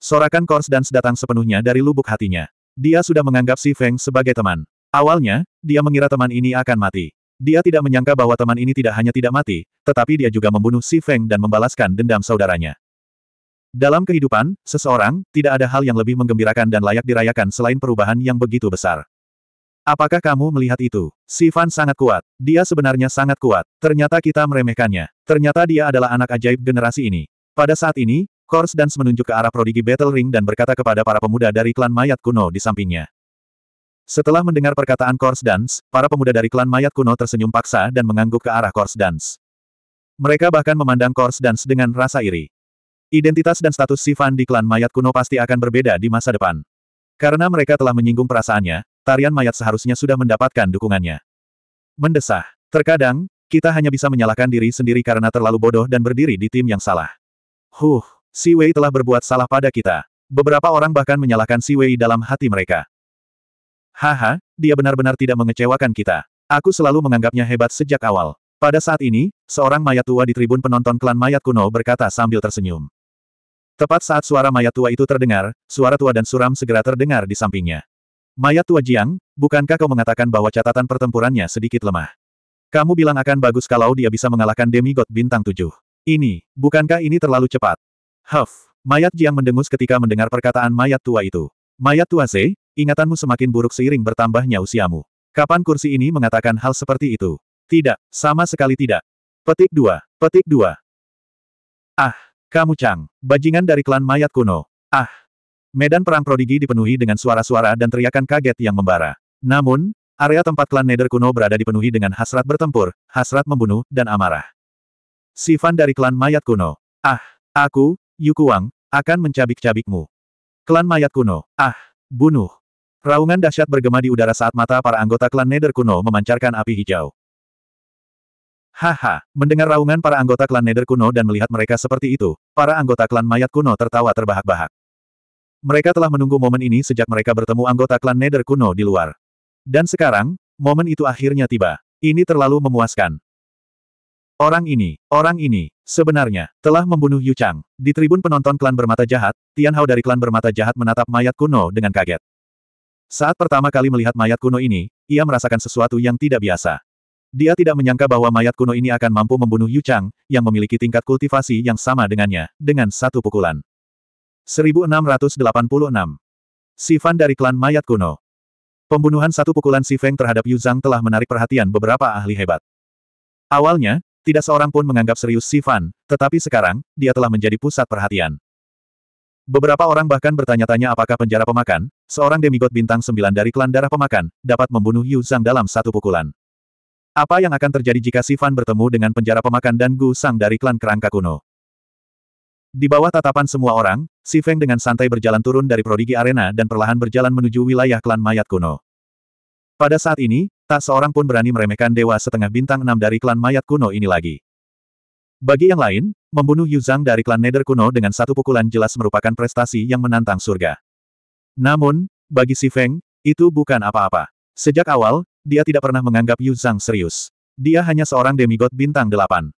Sorakan Kors dan datang sepenuhnya dari lubuk hatinya. Dia sudah menganggap Si Feng sebagai teman. Awalnya, dia mengira teman ini akan mati. Dia tidak menyangka bahwa teman ini tidak hanya tidak mati, tetapi dia juga membunuh Si Feng dan membalaskan dendam saudaranya. Dalam kehidupan, seseorang, tidak ada hal yang lebih menggembirakan dan layak dirayakan selain perubahan yang begitu besar. Apakah kamu melihat itu? Sifan sangat kuat. Dia sebenarnya sangat kuat. Ternyata kita meremehkannya. Ternyata dia adalah anak ajaib generasi ini. Pada saat ini, Kors dan menunjuk ke arah prodigi Battle Ring dan berkata kepada para pemuda dari klan mayat kuno di sampingnya. Setelah mendengar perkataan Kors Dance, para pemuda dari klan mayat kuno tersenyum paksa dan mengangguk ke arah Kors Dance. Mereka bahkan memandang Kors Dance dengan rasa iri. Identitas dan status Sivan di klan mayat kuno pasti akan berbeda di masa depan. Karena mereka telah menyinggung perasaannya, tarian mayat seharusnya sudah mendapatkan dukungannya. Mendesah. Terkadang, kita hanya bisa menyalahkan diri sendiri karena terlalu bodoh dan berdiri di tim yang salah. Huh, Si Wei telah berbuat salah pada kita. Beberapa orang bahkan menyalahkan Si Wei dalam hati mereka. Haha, dia benar-benar tidak mengecewakan kita. Aku selalu menganggapnya hebat sejak awal. Pada saat ini, seorang mayat tua di tribun penonton klan mayat kuno berkata sambil tersenyum. Tepat saat suara mayat tua itu terdengar, suara tua dan suram segera terdengar di sampingnya. Mayat tua Jiang, bukankah kau mengatakan bahwa catatan pertempurannya sedikit lemah? Kamu bilang akan bagus kalau dia bisa mengalahkan demigod bintang tujuh. Ini, bukankah ini terlalu cepat? Huff, mayat Jiang mendengus ketika mendengar perkataan mayat tua itu. Mayat tua Ze, ingatanmu semakin buruk seiring bertambahnya usiamu. Kapan kursi ini mengatakan hal seperti itu? Tidak, sama sekali tidak. Petik dua, petik dua. Ah, kamu Chang, bajingan dari klan mayat kuno. Ah! Medan perang prodigi dipenuhi dengan suara-suara dan teriakan kaget yang membara. Namun, area tempat klan Nether kuno berada dipenuhi dengan hasrat bertempur, hasrat membunuh, dan amarah. Sifan dari klan mayat kuno. Ah! Aku, Yukuang, akan mencabik-cabikmu. Klan mayat kuno. Ah! Bunuh! Raungan dahsyat bergema di udara saat mata para anggota klan Nether kuno memancarkan api hijau. Haha, mendengar raungan para anggota klan Nether kuno dan melihat mereka seperti itu, para anggota klan mayat kuno tertawa terbahak-bahak. Mereka telah menunggu momen ini sejak mereka bertemu anggota klan Nether kuno di luar. Dan sekarang, momen itu akhirnya tiba. Ini terlalu memuaskan. Orang ini, orang ini, sebenarnya, telah membunuh Yu Chang. Di tribun penonton klan bermata jahat, Tian Hao dari klan bermata jahat menatap mayat kuno dengan kaget. Saat pertama kali melihat mayat kuno ini, ia merasakan sesuatu yang tidak biasa. Dia tidak menyangka bahwa mayat kuno ini akan mampu membunuh Yu Chang, yang memiliki tingkat kultivasi yang sama dengannya, dengan satu pukulan. 1686 Sifan dari klan mayat kuno Pembunuhan satu pukulan Si Feng terhadap Yu Zhang telah menarik perhatian beberapa ahli hebat. Awalnya, tidak seorang pun menganggap serius Si Fan, tetapi sekarang, dia telah menjadi pusat perhatian. Beberapa orang bahkan bertanya-tanya apakah penjara pemakan, seorang demigod bintang sembilan dari klan darah pemakan, dapat membunuh Yu Zhang dalam satu pukulan. Apa yang akan terjadi jika Sivan bertemu dengan penjara pemakan dan Gu Sang dari klan kerangka kuno? Di bawah tatapan semua orang, Si Feng dengan santai berjalan turun dari prodigi arena dan perlahan berjalan menuju wilayah klan mayat kuno. Pada saat ini, tak seorang pun berani meremehkan dewa setengah bintang enam dari klan mayat kuno ini lagi. Bagi yang lain, membunuh Yu Zhang dari klan Nether kuno dengan satu pukulan jelas merupakan prestasi yang menantang surga. Namun, bagi Si Feng, itu bukan apa-apa. Sejak awal, dia tidak pernah menganggap Yu Zhang serius. Dia hanya seorang demigod bintang delapan.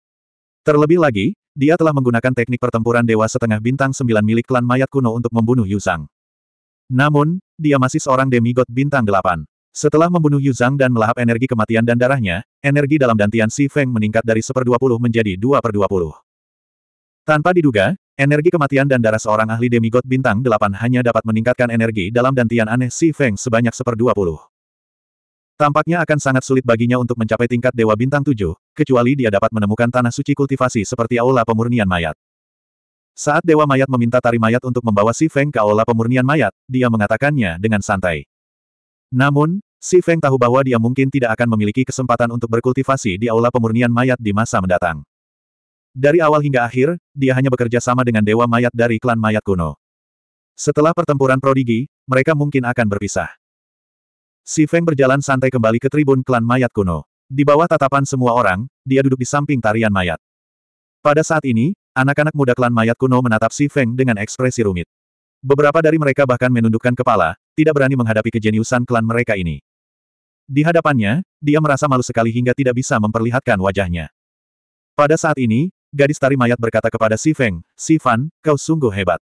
Terlebih lagi, dia telah menggunakan teknik pertempuran Dewa Setengah Bintang sembilan milik klan mayat kuno untuk membunuh Yu Zhang. Namun, dia masih seorang demigod bintang delapan. Setelah membunuh Yu Zhang dan melahap energi kematian dan darahnya, energi dalam dantian Si Feng meningkat dari seperdua puluh menjadi dua per dua puluh. Tanpa diduga, energi kematian dan darah seorang ahli demigod bintang delapan hanya dapat meningkatkan energi dalam dantian aneh Si Feng sebanyak seperdua puluh. Tampaknya akan sangat sulit baginya untuk mencapai tingkat Dewa Bintang 7, kecuali dia dapat menemukan tanah suci kultivasi seperti Aula Pemurnian Mayat. Saat Dewa Mayat meminta tari mayat untuk membawa Si Feng ke Aula Pemurnian Mayat, dia mengatakannya dengan santai. Namun, Si Feng tahu bahwa dia mungkin tidak akan memiliki kesempatan untuk berkultivasi di Aula Pemurnian Mayat di masa mendatang. Dari awal hingga akhir, dia hanya bekerja sama dengan Dewa Mayat dari klan Mayat kuno. Setelah pertempuran prodigi, mereka mungkin akan berpisah. Si Feng berjalan santai kembali ke tribun klan mayat kuno. Di bawah tatapan semua orang, dia duduk di samping tarian mayat. Pada saat ini, anak-anak muda klan mayat kuno menatap Si Feng dengan ekspresi rumit. Beberapa dari mereka bahkan menundukkan kepala, tidak berani menghadapi kejeniusan klan mereka ini. Di hadapannya, dia merasa malu sekali hingga tidak bisa memperlihatkan wajahnya. Pada saat ini, gadis tari mayat berkata kepada Si Feng, Si Fan, kau sungguh hebat.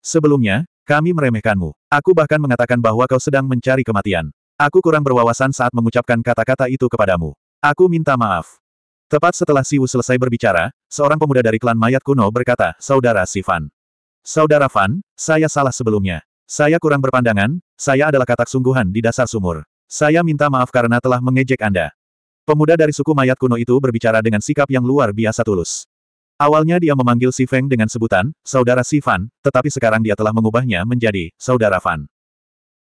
Sebelumnya, kami meremehkanmu. Aku bahkan mengatakan bahwa kau sedang mencari kematian. Aku kurang berwawasan saat mengucapkan kata-kata itu kepadamu. Aku minta maaf. Tepat setelah Siwu selesai berbicara, seorang pemuda dari klan mayat kuno berkata, Saudara Sifan. Saudara Fan, saya salah sebelumnya. Saya kurang berpandangan, saya adalah katak sungguhan di dasar sumur. Saya minta maaf karena telah mengejek Anda. Pemuda dari suku mayat kuno itu berbicara dengan sikap yang luar biasa tulus. Awalnya dia memanggil Si Feng dengan sebutan, Saudara Sifan, tetapi sekarang dia telah mengubahnya menjadi, Saudara Fan.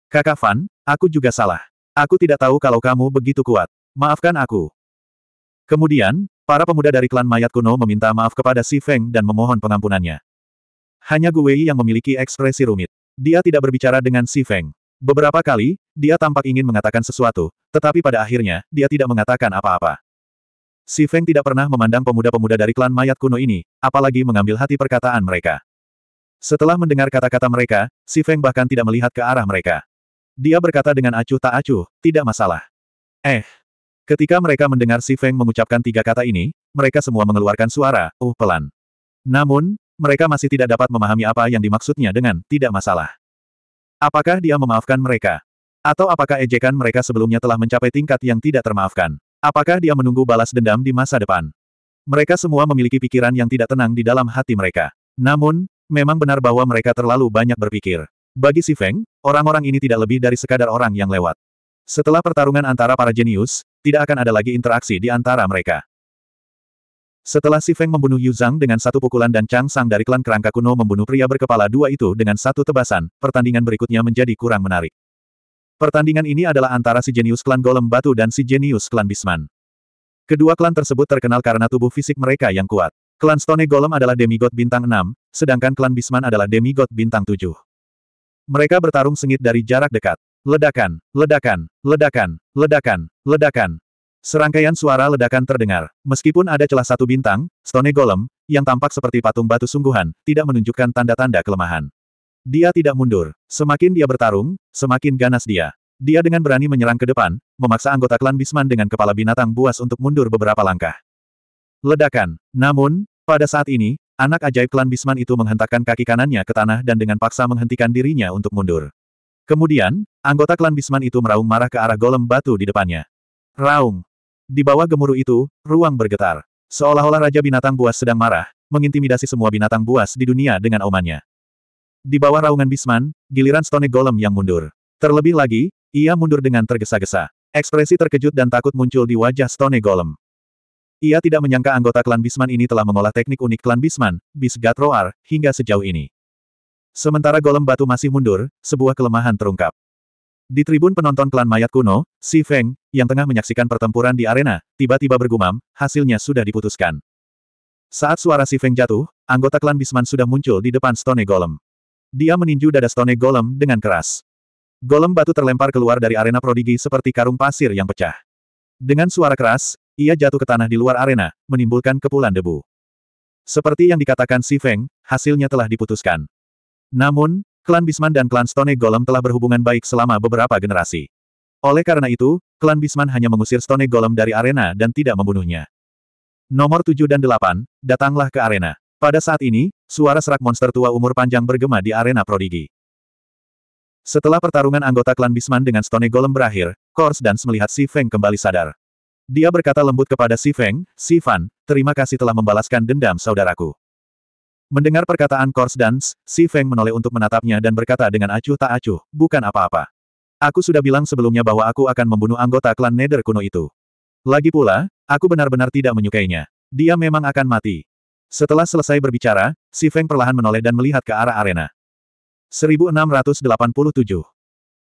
Kakak Fan, aku juga salah. Aku tidak tahu kalau kamu begitu kuat. Maafkan aku. Kemudian, para pemuda dari klan mayat kuno meminta maaf kepada Si Feng dan memohon pengampunannya. Hanya Gu Wei yang memiliki ekspresi rumit. Dia tidak berbicara dengan Si Feng. Beberapa kali, dia tampak ingin mengatakan sesuatu, tetapi pada akhirnya, dia tidak mengatakan apa-apa. Si Feng tidak pernah memandang pemuda-pemuda dari klan mayat kuno ini, apalagi mengambil hati perkataan mereka. Setelah mendengar kata-kata mereka, Si Feng bahkan tidak melihat ke arah mereka. Dia berkata dengan acuh tak acuh, tidak masalah. Eh. Ketika mereka mendengar Si Feng mengucapkan tiga kata ini, mereka semua mengeluarkan suara, uh pelan. Namun, mereka masih tidak dapat memahami apa yang dimaksudnya dengan tidak masalah. Apakah dia memaafkan mereka? Atau apakah ejekan mereka sebelumnya telah mencapai tingkat yang tidak termaafkan? Apakah dia menunggu balas dendam di masa depan? Mereka semua memiliki pikiran yang tidak tenang di dalam hati mereka. Namun, memang benar bahwa mereka terlalu banyak berpikir. Bagi Si Feng, orang-orang ini tidak lebih dari sekadar orang yang lewat. Setelah pertarungan antara para jenius, tidak akan ada lagi interaksi di antara mereka. Setelah Si Feng membunuh Yu Zhang dengan satu pukulan dan Chang Sang dari klan kerangka kuno membunuh pria berkepala dua itu dengan satu tebasan, pertandingan berikutnya menjadi kurang menarik. Pertandingan ini adalah antara si jenius klan Golem Batu dan si jenius klan Bisman. Kedua klan tersebut terkenal karena tubuh fisik mereka yang kuat. Klan Stone Golem adalah demigod bintang 6, sedangkan klan Bisman adalah demigod bintang 7. Mereka bertarung sengit dari jarak dekat. Ledakan, ledakan, ledakan, ledakan, ledakan. Serangkaian suara ledakan terdengar. Meskipun ada celah satu bintang, Stone Golem, yang tampak seperti patung batu sungguhan, tidak menunjukkan tanda-tanda kelemahan. Dia tidak mundur. Semakin dia bertarung, semakin ganas dia. Dia dengan berani menyerang ke depan, memaksa anggota klan Bisman dengan kepala binatang buas untuk mundur beberapa langkah. Ledakan. Namun, pada saat ini, Anak ajaib klan Bisman itu menghentakkan kaki kanannya ke tanah dan dengan paksa menghentikan dirinya untuk mundur. Kemudian, anggota klan Bisman itu meraung marah ke arah golem batu di depannya. Raung! Di bawah gemuruh itu, ruang bergetar. Seolah-olah Raja Binatang Buas sedang marah, mengintimidasi semua binatang buas di dunia dengan omannya. Di bawah raungan Bisman, giliran Stone Golem yang mundur. Terlebih lagi, ia mundur dengan tergesa-gesa. Ekspresi terkejut dan takut muncul di wajah Stone Golem. Ia tidak menyangka anggota klan Bisman ini telah mengolah teknik unik klan Bisman, Bis Gatroar, hingga sejauh ini. Sementara golem batu masih mundur, sebuah kelemahan terungkap. Di tribun penonton klan mayat kuno, Si Feng, yang tengah menyaksikan pertempuran di arena, tiba-tiba bergumam, hasilnya sudah diputuskan. Saat suara Si Feng jatuh, anggota klan Bisman sudah muncul di depan Stone Golem. Dia meninju dada Stone Golem dengan keras. Golem batu terlempar keluar dari arena prodigi seperti karung pasir yang pecah. Dengan suara keras, ia jatuh ke tanah di luar arena, menimbulkan kepulan debu. Seperti yang dikatakan Si Feng, hasilnya telah diputuskan. Namun, klan Bisman dan klan Stone Golem telah berhubungan baik selama beberapa generasi. Oleh karena itu, klan Bisman hanya mengusir Stone Golem dari arena dan tidak membunuhnya. Nomor 7 dan 8, datanglah ke arena. Pada saat ini, suara serak monster tua umur panjang bergema di arena prodigi. Setelah pertarungan anggota klan Bisman dengan Stone Golem berakhir, Kors dan melihat Si Feng kembali sadar. Dia berkata lembut kepada Si Feng, Si Fan, terima kasih telah membalaskan dendam saudaraku. Mendengar perkataan Kors Dance, Si Feng menoleh untuk menatapnya dan berkata dengan acuh tak acuh, bukan apa-apa. Aku sudah bilang sebelumnya bahwa aku akan membunuh anggota klan Nether kuno itu. Lagi pula, aku benar-benar tidak menyukainya. Dia memang akan mati. Setelah selesai berbicara, Si Feng perlahan menoleh dan melihat ke arah arena. 1687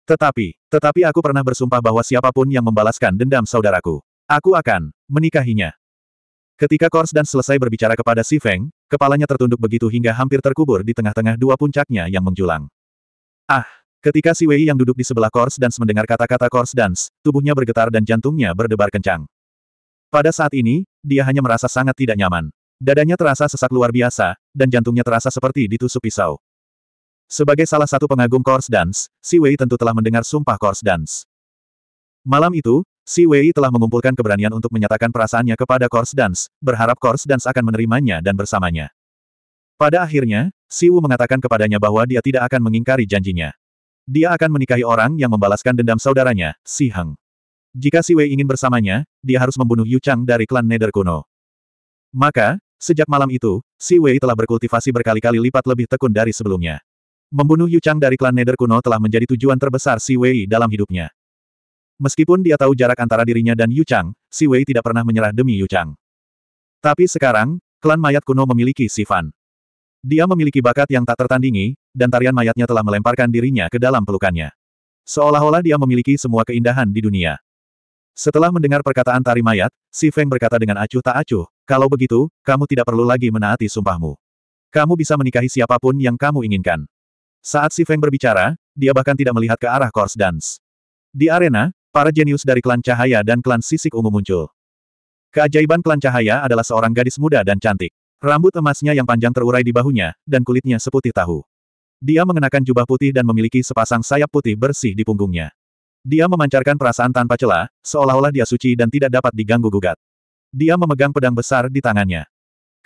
Tetapi, tetapi aku pernah bersumpah bahwa siapapun yang membalaskan dendam saudaraku, Aku akan menikahinya. Ketika dan selesai berbicara kepada Si Feng, kepalanya tertunduk begitu hingga hampir terkubur di tengah-tengah dua puncaknya yang menjulang. Ah! Ketika Si Wei yang duduk di sebelah dan mendengar kata-kata dan tubuhnya bergetar dan jantungnya berdebar kencang. Pada saat ini, dia hanya merasa sangat tidak nyaman. Dadanya terasa sesak luar biasa, dan jantungnya terasa seperti ditusuk pisau. Sebagai salah satu pengagum Dance, Si Wei tentu telah mendengar sumpah Dance. Malam itu, Si Wei telah mengumpulkan keberanian untuk menyatakan perasaannya kepada Kors Dance, berharap Kors Dance akan menerimanya dan bersamanya. Pada akhirnya, Si Wu mengatakan kepadanya bahwa dia tidak akan mengingkari janjinya. Dia akan menikahi orang yang membalaskan dendam saudaranya, Si Heng. Jika Si Wei ingin bersamanya, dia harus membunuh Yu Chang dari klan Nether kuno. Maka, sejak malam itu, Si Wei telah berkultivasi berkali-kali lipat lebih tekun dari sebelumnya. Membunuh Yu Chang dari klan Nether kuno telah menjadi tujuan terbesar Si Wei dalam hidupnya. Meskipun dia tahu jarak antara dirinya dan Yu Chang, Si Wei tidak pernah menyerah demi Yu Chang. Tapi sekarang, klan mayat kuno memiliki Sifan. Dia memiliki bakat yang tak tertandingi, dan tarian mayatnya telah melemparkan dirinya ke dalam pelukannya. Seolah-olah dia memiliki semua keindahan di dunia. Setelah mendengar perkataan tari mayat, Si Feng berkata dengan acuh tak acuh, kalau begitu, kamu tidak perlu lagi menaati sumpahmu. Kamu bisa menikahi siapapun yang kamu inginkan. Saat Si Feng berbicara, dia bahkan tidak melihat ke arah Kors Dance. Di arena, para jenius dari klan cahaya dan klan sisik ungu muncul. Keajaiban klan cahaya adalah seorang gadis muda dan cantik. Rambut emasnya yang panjang terurai di bahunya, dan kulitnya seputih tahu. Dia mengenakan jubah putih dan memiliki sepasang sayap putih bersih di punggungnya. Dia memancarkan perasaan tanpa celah, seolah-olah dia suci dan tidak dapat diganggu-gugat. Dia memegang pedang besar di tangannya.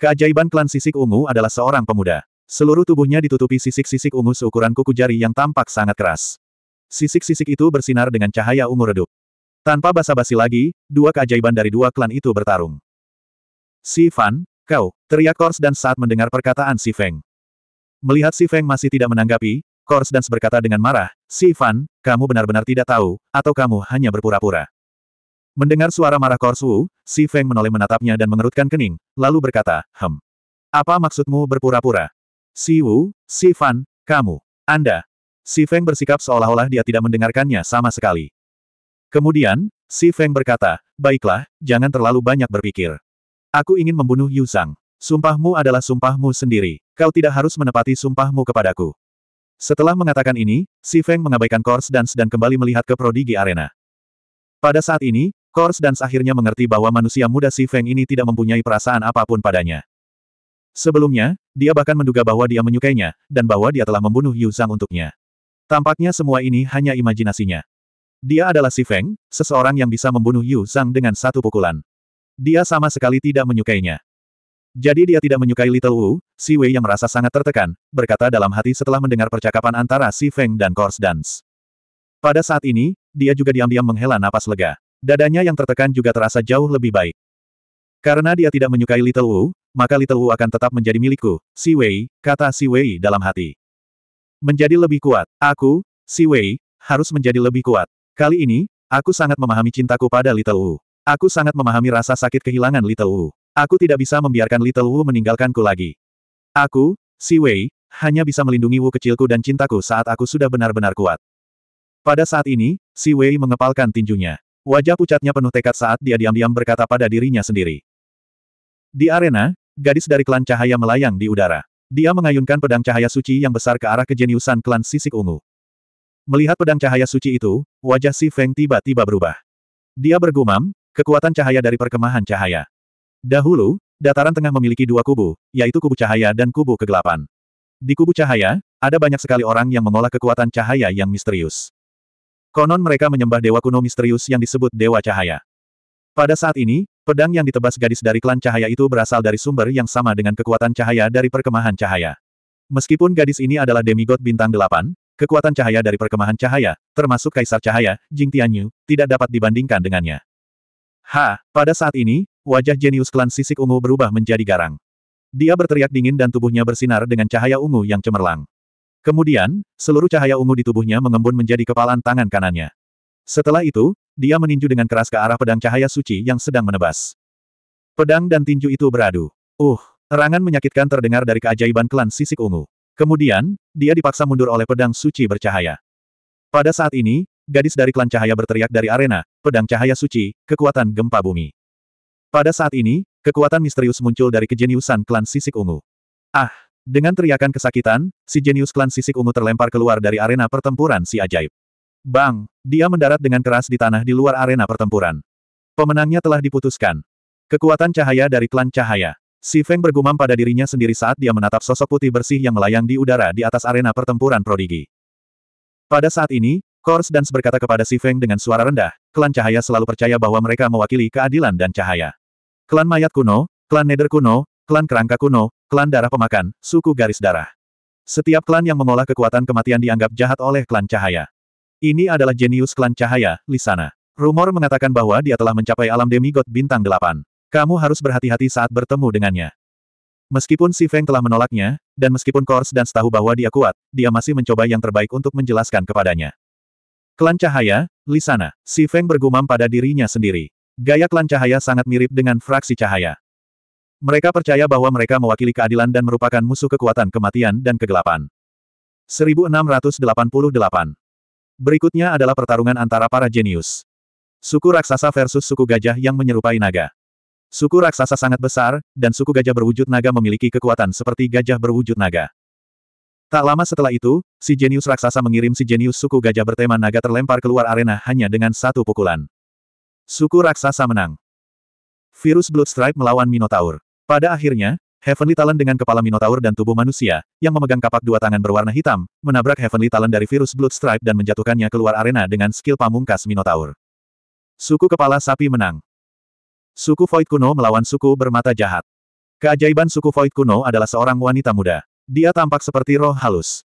Keajaiban klan sisik ungu adalah seorang pemuda. Seluruh tubuhnya ditutupi sisik-sisik ungu seukuran kuku jari yang tampak sangat keras. Sisik-sisik itu bersinar dengan cahaya ungu redup. Tanpa basa-basi lagi, dua keajaiban dari dua klan itu bertarung. Si Fan, kau, teriak Kors dan saat mendengar perkataan Si Feng. Melihat Si Feng masih tidak menanggapi, Kors dan berkata dengan marah, Si Fan, kamu benar-benar tidak tahu, atau kamu hanya berpura-pura. Mendengar suara marah Kors Wu, Si Feng menoleh menatapnya dan mengerutkan kening, lalu berkata, Hem. Apa maksudmu berpura-pura? Si Wu, Si Fan, kamu, Anda, Si Feng bersikap seolah-olah dia tidak mendengarkannya sama sekali. Kemudian, Si Feng berkata, baiklah, jangan terlalu banyak berpikir. Aku ingin membunuh Yu Zhang. Sumpahmu adalah sumpahmu sendiri. Kau tidak harus menepati sumpahmu kepadaku. Setelah mengatakan ini, Si Feng mengabaikan Kors Dance dan kembali melihat ke Prodigi Arena. Pada saat ini, Kors Dance akhirnya mengerti bahwa manusia muda Si Feng ini tidak mempunyai perasaan apapun padanya. Sebelumnya, dia bahkan menduga bahwa dia menyukainya, dan bahwa dia telah membunuh Yu Zhang untuknya. Tampaknya semua ini hanya imajinasinya. Dia adalah Si Feng, seseorang yang bisa membunuh Yu Zhang dengan satu pukulan. Dia sama sekali tidak menyukainya. Jadi dia tidak menyukai Little Wu, Si Wei yang merasa sangat tertekan, berkata dalam hati setelah mendengar percakapan antara Si Feng dan Kors Dance. Pada saat ini, dia juga diam-diam menghela napas lega. Dadanya yang tertekan juga terasa jauh lebih baik. Karena dia tidak menyukai Little Wu, maka Little Wu akan tetap menjadi milikku, Si Wei, kata Si Wei dalam hati. Menjadi lebih kuat. Aku, Si Wei, harus menjadi lebih kuat. Kali ini, aku sangat memahami cintaku pada Little Wu. Aku sangat memahami rasa sakit kehilangan Little Wu. Aku tidak bisa membiarkan Little Wu meninggalkanku lagi. Aku, Si Wei, hanya bisa melindungi Wu kecilku dan cintaku saat aku sudah benar-benar kuat. Pada saat ini, Si Wei mengepalkan tinjunya. Wajah pucatnya penuh tekad saat dia diam-diam berkata pada dirinya sendiri. Di arena, gadis dari klan cahaya melayang di udara. Dia mengayunkan pedang cahaya suci yang besar ke arah kejeniusan klan sisik ungu. Melihat pedang cahaya suci itu, wajah Si Feng tiba-tiba berubah. Dia bergumam, kekuatan cahaya dari perkemahan cahaya. Dahulu, dataran tengah memiliki dua kubu, yaitu kubu cahaya dan kubu kegelapan. Di kubu cahaya, ada banyak sekali orang yang mengolah kekuatan cahaya yang misterius. Konon mereka menyembah dewa kuno misterius yang disebut Dewa Cahaya. Pada saat ini, Pedang yang ditebas gadis dari klan cahaya itu berasal dari sumber yang sama dengan kekuatan cahaya dari perkemahan cahaya. Meskipun gadis ini adalah demigod bintang delapan, kekuatan cahaya dari perkemahan cahaya, termasuk kaisar cahaya, Jing Tianyu, tidak dapat dibandingkan dengannya. Ha, pada saat ini, wajah jenius klan sisik ungu berubah menjadi garang. Dia berteriak dingin dan tubuhnya bersinar dengan cahaya ungu yang cemerlang. Kemudian, seluruh cahaya ungu di tubuhnya mengembun menjadi kepalan tangan kanannya. Setelah itu, dia meninju dengan keras ke arah pedang cahaya suci yang sedang menebas. Pedang dan tinju itu beradu. Uh, erangan menyakitkan terdengar dari keajaiban klan sisik ungu. Kemudian, dia dipaksa mundur oleh pedang suci bercahaya. Pada saat ini, gadis dari klan cahaya berteriak dari arena, pedang cahaya suci, kekuatan gempa bumi. Pada saat ini, kekuatan misterius muncul dari kejeniusan klan sisik ungu. Ah, dengan teriakan kesakitan, si jenius klan sisik ungu terlempar keluar dari arena pertempuran si ajaib. Bang! Dia mendarat dengan keras di tanah di luar arena pertempuran. Pemenangnya telah diputuskan. Kekuatan cahaya dari klan cahaya. Si Feng bergumam pada dirinya sendiri saat dia menatap sosok putih bersih yang melayang di udara di atas arena pertempuran prodigi. Pada saat ini, Kors dan berkata kepada Si Feng dengan suara rendah, klan cahaya selalu percaya bahwa mereka mewakili keadilan dan cahaya. Klan mayat kuno, klan neder kuno, klan kerangka kuno, klan darah pemakan, suku garis darah. Setiap klan yang mengolah kekuatan kematian dianggap jahat oleh klan cahaya. Ini adalah jenius klan cahaya, Lisana. Rumor mengatakan bahwa dia telah mencapai alam demigod bintang delapan. Kamu harus berhati-hati saat bertemu dengannya. Meskipun Si Feng telah menolaknya, dan meskipun Kors dan Stahu bahwa dia kuat, dia masih mencoba yang terbaik untuk menjelaskan kepadanya. Klan Cahaya, Lisana, Si Feng bergumam pada dirinya sendiri. Gaya klan cahaya sangat mirip dengan fraksi cahaya. Mereka percaya bahwa mereka mewakili keadilan dan merupakan musuh kekuatan kematian dan kegelapan. 1688 Berikutnya adalah pertarungan antara para jenius. Suku raksasa versus suku gajah yang menyerupai naga. Suku raksasa sangat besar, dan suku gajah berwujud naga memiliki kekuatan seperti gajah berwujud naga. Tak lama setelah itu, si jenius raksasa mengirim si jenius suku gajah bertema naga terlempar keluar arena hanya dengan satu pukulan. Suku raksasa menang. Virus Bloodstripe melawan Minotaur. Pada akhirnya, Heavenly Talon dengan kepala Minotaur dan tubuh manusia, yang memegang kapak dua tangan berwarna hitam, menabrak Heavenly Talon dari virus Blood Stripe dan menjatuhkannya keluar arena dengan skill pamungkas Minotaur. Suku Kepala Sapi menang. Suku Void kuno melawan suku bermata jahat. Keajaiban suku Void kuno adalah seorang wanita muda. Dia tampak seperti roh halus.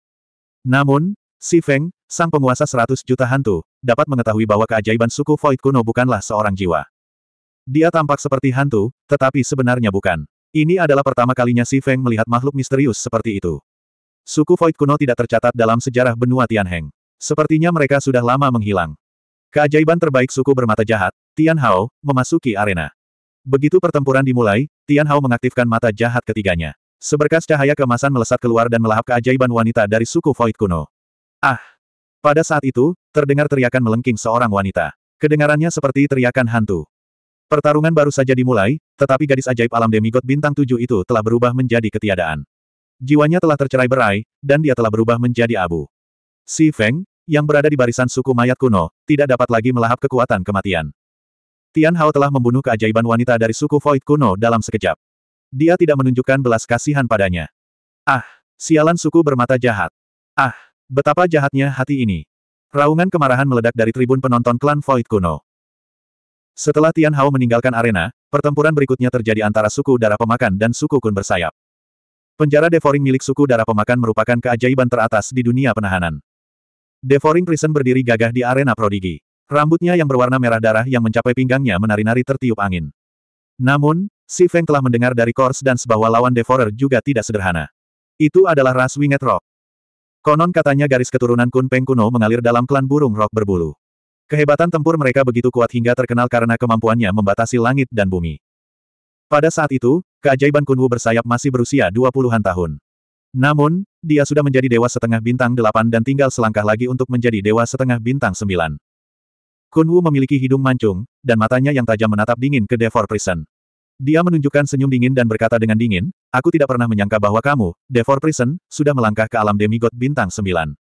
Namun, Si Feng, sang penguasa 100 juta hantu, dapat mengetahui bahwa keajaiban suku Void kuno bukanlah seorang jiwa. Dia tampak seperti hantu, tetapi sebenarnya bukan. Ini adalah pertama kalinya Si Feng melihat makhluk misterius seperti itu. Suku Void kuno tidak tercatat dalam sejarah benua Tianheng. Sepertinya mereka sudah lama menghilang. Keajaiban terbaik suku bermata jahat, Tian Hao, memasuki arena. Begitu pertempuran dimulai, Tian Hao mengaktifkan mata jahat ketiganya. Seberkas cahaya kemasan melesat keluar dan melahap keajaiban wanita dari suku Void kuno. Ah! Pada saat itu, terdengar teriakan melengking seorang wanita. Kedengarannya seperti teriakan hantu. Pertarungan baru saja dimulai, tetapi gadis ajaib alam demigod bintang tujuh itu telah berubah menjadi ketiadaan. Jiwanya telah tercerai berai, dan dia telah berubah menjadi abu. Si Feng, yang berada di barisan suku mayat kuno, tidak dapat lagi melahap kekuatan kematian. Tian Hao telah membunuh keajaiban wanita dari suku Void kuno dalam sekejap. Dia tidak menunjukkan belas kasihan padanya. Ah, sialan suku bermata jahat. Ah, betapa jahatnya hati ini. Raungan kemarahan meledak dari tribun penonton klan Void kuno. Setelah Tian Hao meninggalkan arena, pertempuran berikutnya terjadi antara suku darah pemakan dan suku kun bersayap. Penjara Devoring milik suku darah pemakan merupakan keajaiban teratas di dunia penahanan. Devoring Prison berdiri gagah di arena prodigi. Rambutnya yang berwarna merah darah yang mencapai pinggangnya menari-nari tertiup angin. Namun, Si Feng telah mendengar dari Kors dan bahwa lawan Devorer juga tidak sederhana. Itu adalah ras Winged Rock. Konon katanya garis keturunan Kun Peng kuno mengalir dalam klan burung rok berbulu. Kehebatan tempur mereka begitu kuat hingga terkenal karena kemampuannya membatasi langit dan bumi. Pada saat itu, keajaiban Kunwu bersayap masih berusia dua puluhan tahun. Namun, dia sudah menjadi dewa setengah bintang delapan dan tinggal selangkah lagi untuk menjadi dewa setengah bintang sembilan. Kunwu memiliki hidung mancung, dan matanya yang tajam menatap dingin ke Devor Prison. Dia menunjukkan senyum dingin dan berkata dengan dingin, Aku tidak pernah menyangka bahwa kamu, Devor Prison, sudah melangkah ke alam demigod bintang sembilan.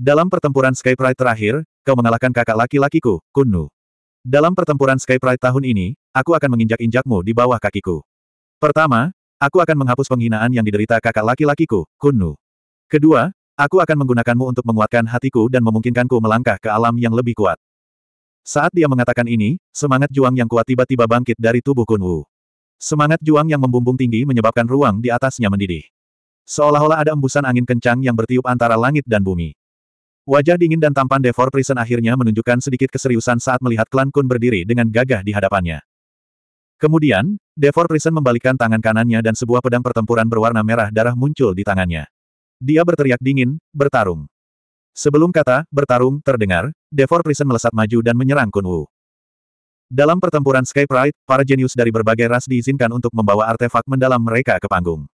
Dalam pertempuran Sky terakhir, kau mengalahkan kakak laki-lakiku, Kunnu. Dalam pertempuran Sky Pride tahun ini, aku akan menginjak-injakmu di bawah kakiku. Pertama, aku akan menghapus penghinaan yang diderita kakak laki-lakiku, Kunnu. Kedua, aku akan menggunakanmu untuk menguatkan hatiku dan memungkinkanku melangkah ke alam yang lebih kuat. Saat dia mengatakan ini, semangat juang yang kuat tiba-tiba bangkit dari tubuh Kunwu. Semangat juang yang membumbung tinggi menyebabkan ruang di atasnya mendidih. Seolah-olah ada embusan angin kencang yang bertiup antara langit dan bumi. Wajah dingin dan tampan Devor Prison akhirnya menunjukkan sedikit keseriusan saat melihat klan Kun berdiri dengan gagah di hadapannya. Kemudian, Devor Prison membalikkan tangan kanannya dan sebuah pedang pertempuran berwarna merah darah muncul di tangannya. Dia berteriak dingin, bertarung. Sebelum kata, bertarung, terdengar, Devor Prison melesat maju dan menyerang Kun Wu. Dalam pertempuran Sky Pride, para jenius dari berbagai ras diizinkan untuk membawa artefak mendalam mereka ke panggung.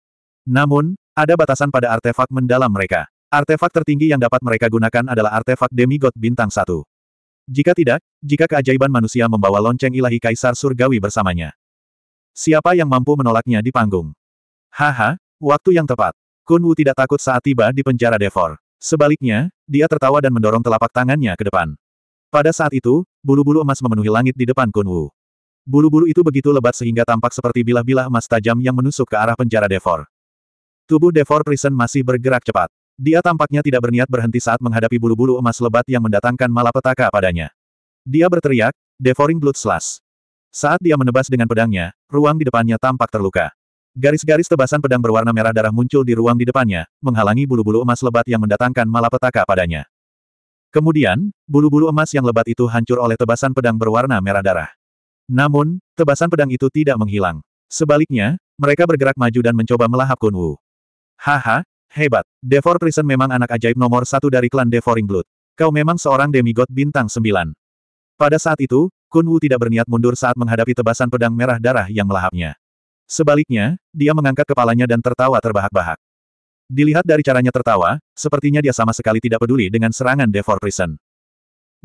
Namun, ada batasan pada artefak mendalam mereka. Artefak tertinggi yang dapat mereka gunakan adalah artefak demigod bintang satu. Jika tidak, jika keajaiban manusia membawa lonceng ilahi kaisar surgawi bersamanya. Siapa yang mampu menolaknya di panggung? Haha, waktu yang tepat. Kun Wu tidak takut saat tiba di penjara Devor. Sebaliknya, dia tertawa dan mendorong telapak tangannya ke depan. Pada saat itu, bulu-bulu emas memenuhi langit di depan Kun Wu. Bulu-bulu itu begitu lebat sehingga tampak seperti bilah-bilah emas tajam yang menusuk ke arah penjara Devor. Tubuh Devor Prison masih bergerak cepat. Dia tampaknya tidak berniat berhenti saat menghadapi bulu-bulu emas lebat yang mendatangkan malapetaka padanya. Dia berteriak, Devouring Blood Slash. Saat dia menebas dengan pedangnya, ruang di depannya tampak terluka. Garis-garis tebasan pedang berwarna merah darah muncul di ruang di depannya, menghalangi bulu-bulu emas lebat yang mendatangkan malapetaka padanya. Kemudian, bulu-bulu emas yang lebat itu hancur oleh tebasan pedang berwarna merah darah. Namun, tebasan pedang itu tidak menghilang. Sebaliknya, mereka bergerak maju dan mencoba melahap Kun Wu. Haha, Hebat. Devor Prison memang anak ajaib nomor satu dari klan Devoring Blood. Kau memang seorang demigod bintang sembilan. Pada saat itu, Kun Wu tidak berniat mundur saat menghadapi tebasan pedang merah darah yang melahapnya. Sebaliknya, dia mengangkat kepalanya dan tertawa terbahak-bahak. Dilihat dari caranya tertawa, sepertinya dia sama sekali tidak peduli dengan serangan Devor Prison.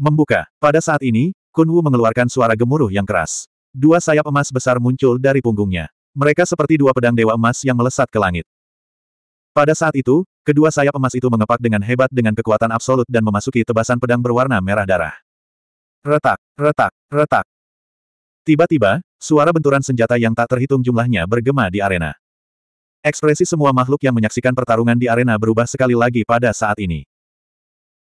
Membuka. Pada saat ini, Kun Wu mengeluarkan suara gemuruh yang keras. Dua sayap emas besar muncul dari punggungnya. Mereka seperti dua pedang dewa emas yang melesat ke langit. Pada saat itu, kedua sayap emas itu mengepak dengan hebat dengan kekuatan absolut dan memasuki tebasan pedang berwarna merah darah. Retak, retak, retak. Tiba-tiba, suara benturan senjata yang tak terhitung jumlahnya bergema di arena. Ekspresi semua makhluk yang menyaksikan pertarungan di arena berubah sekali lagi pada saat ini.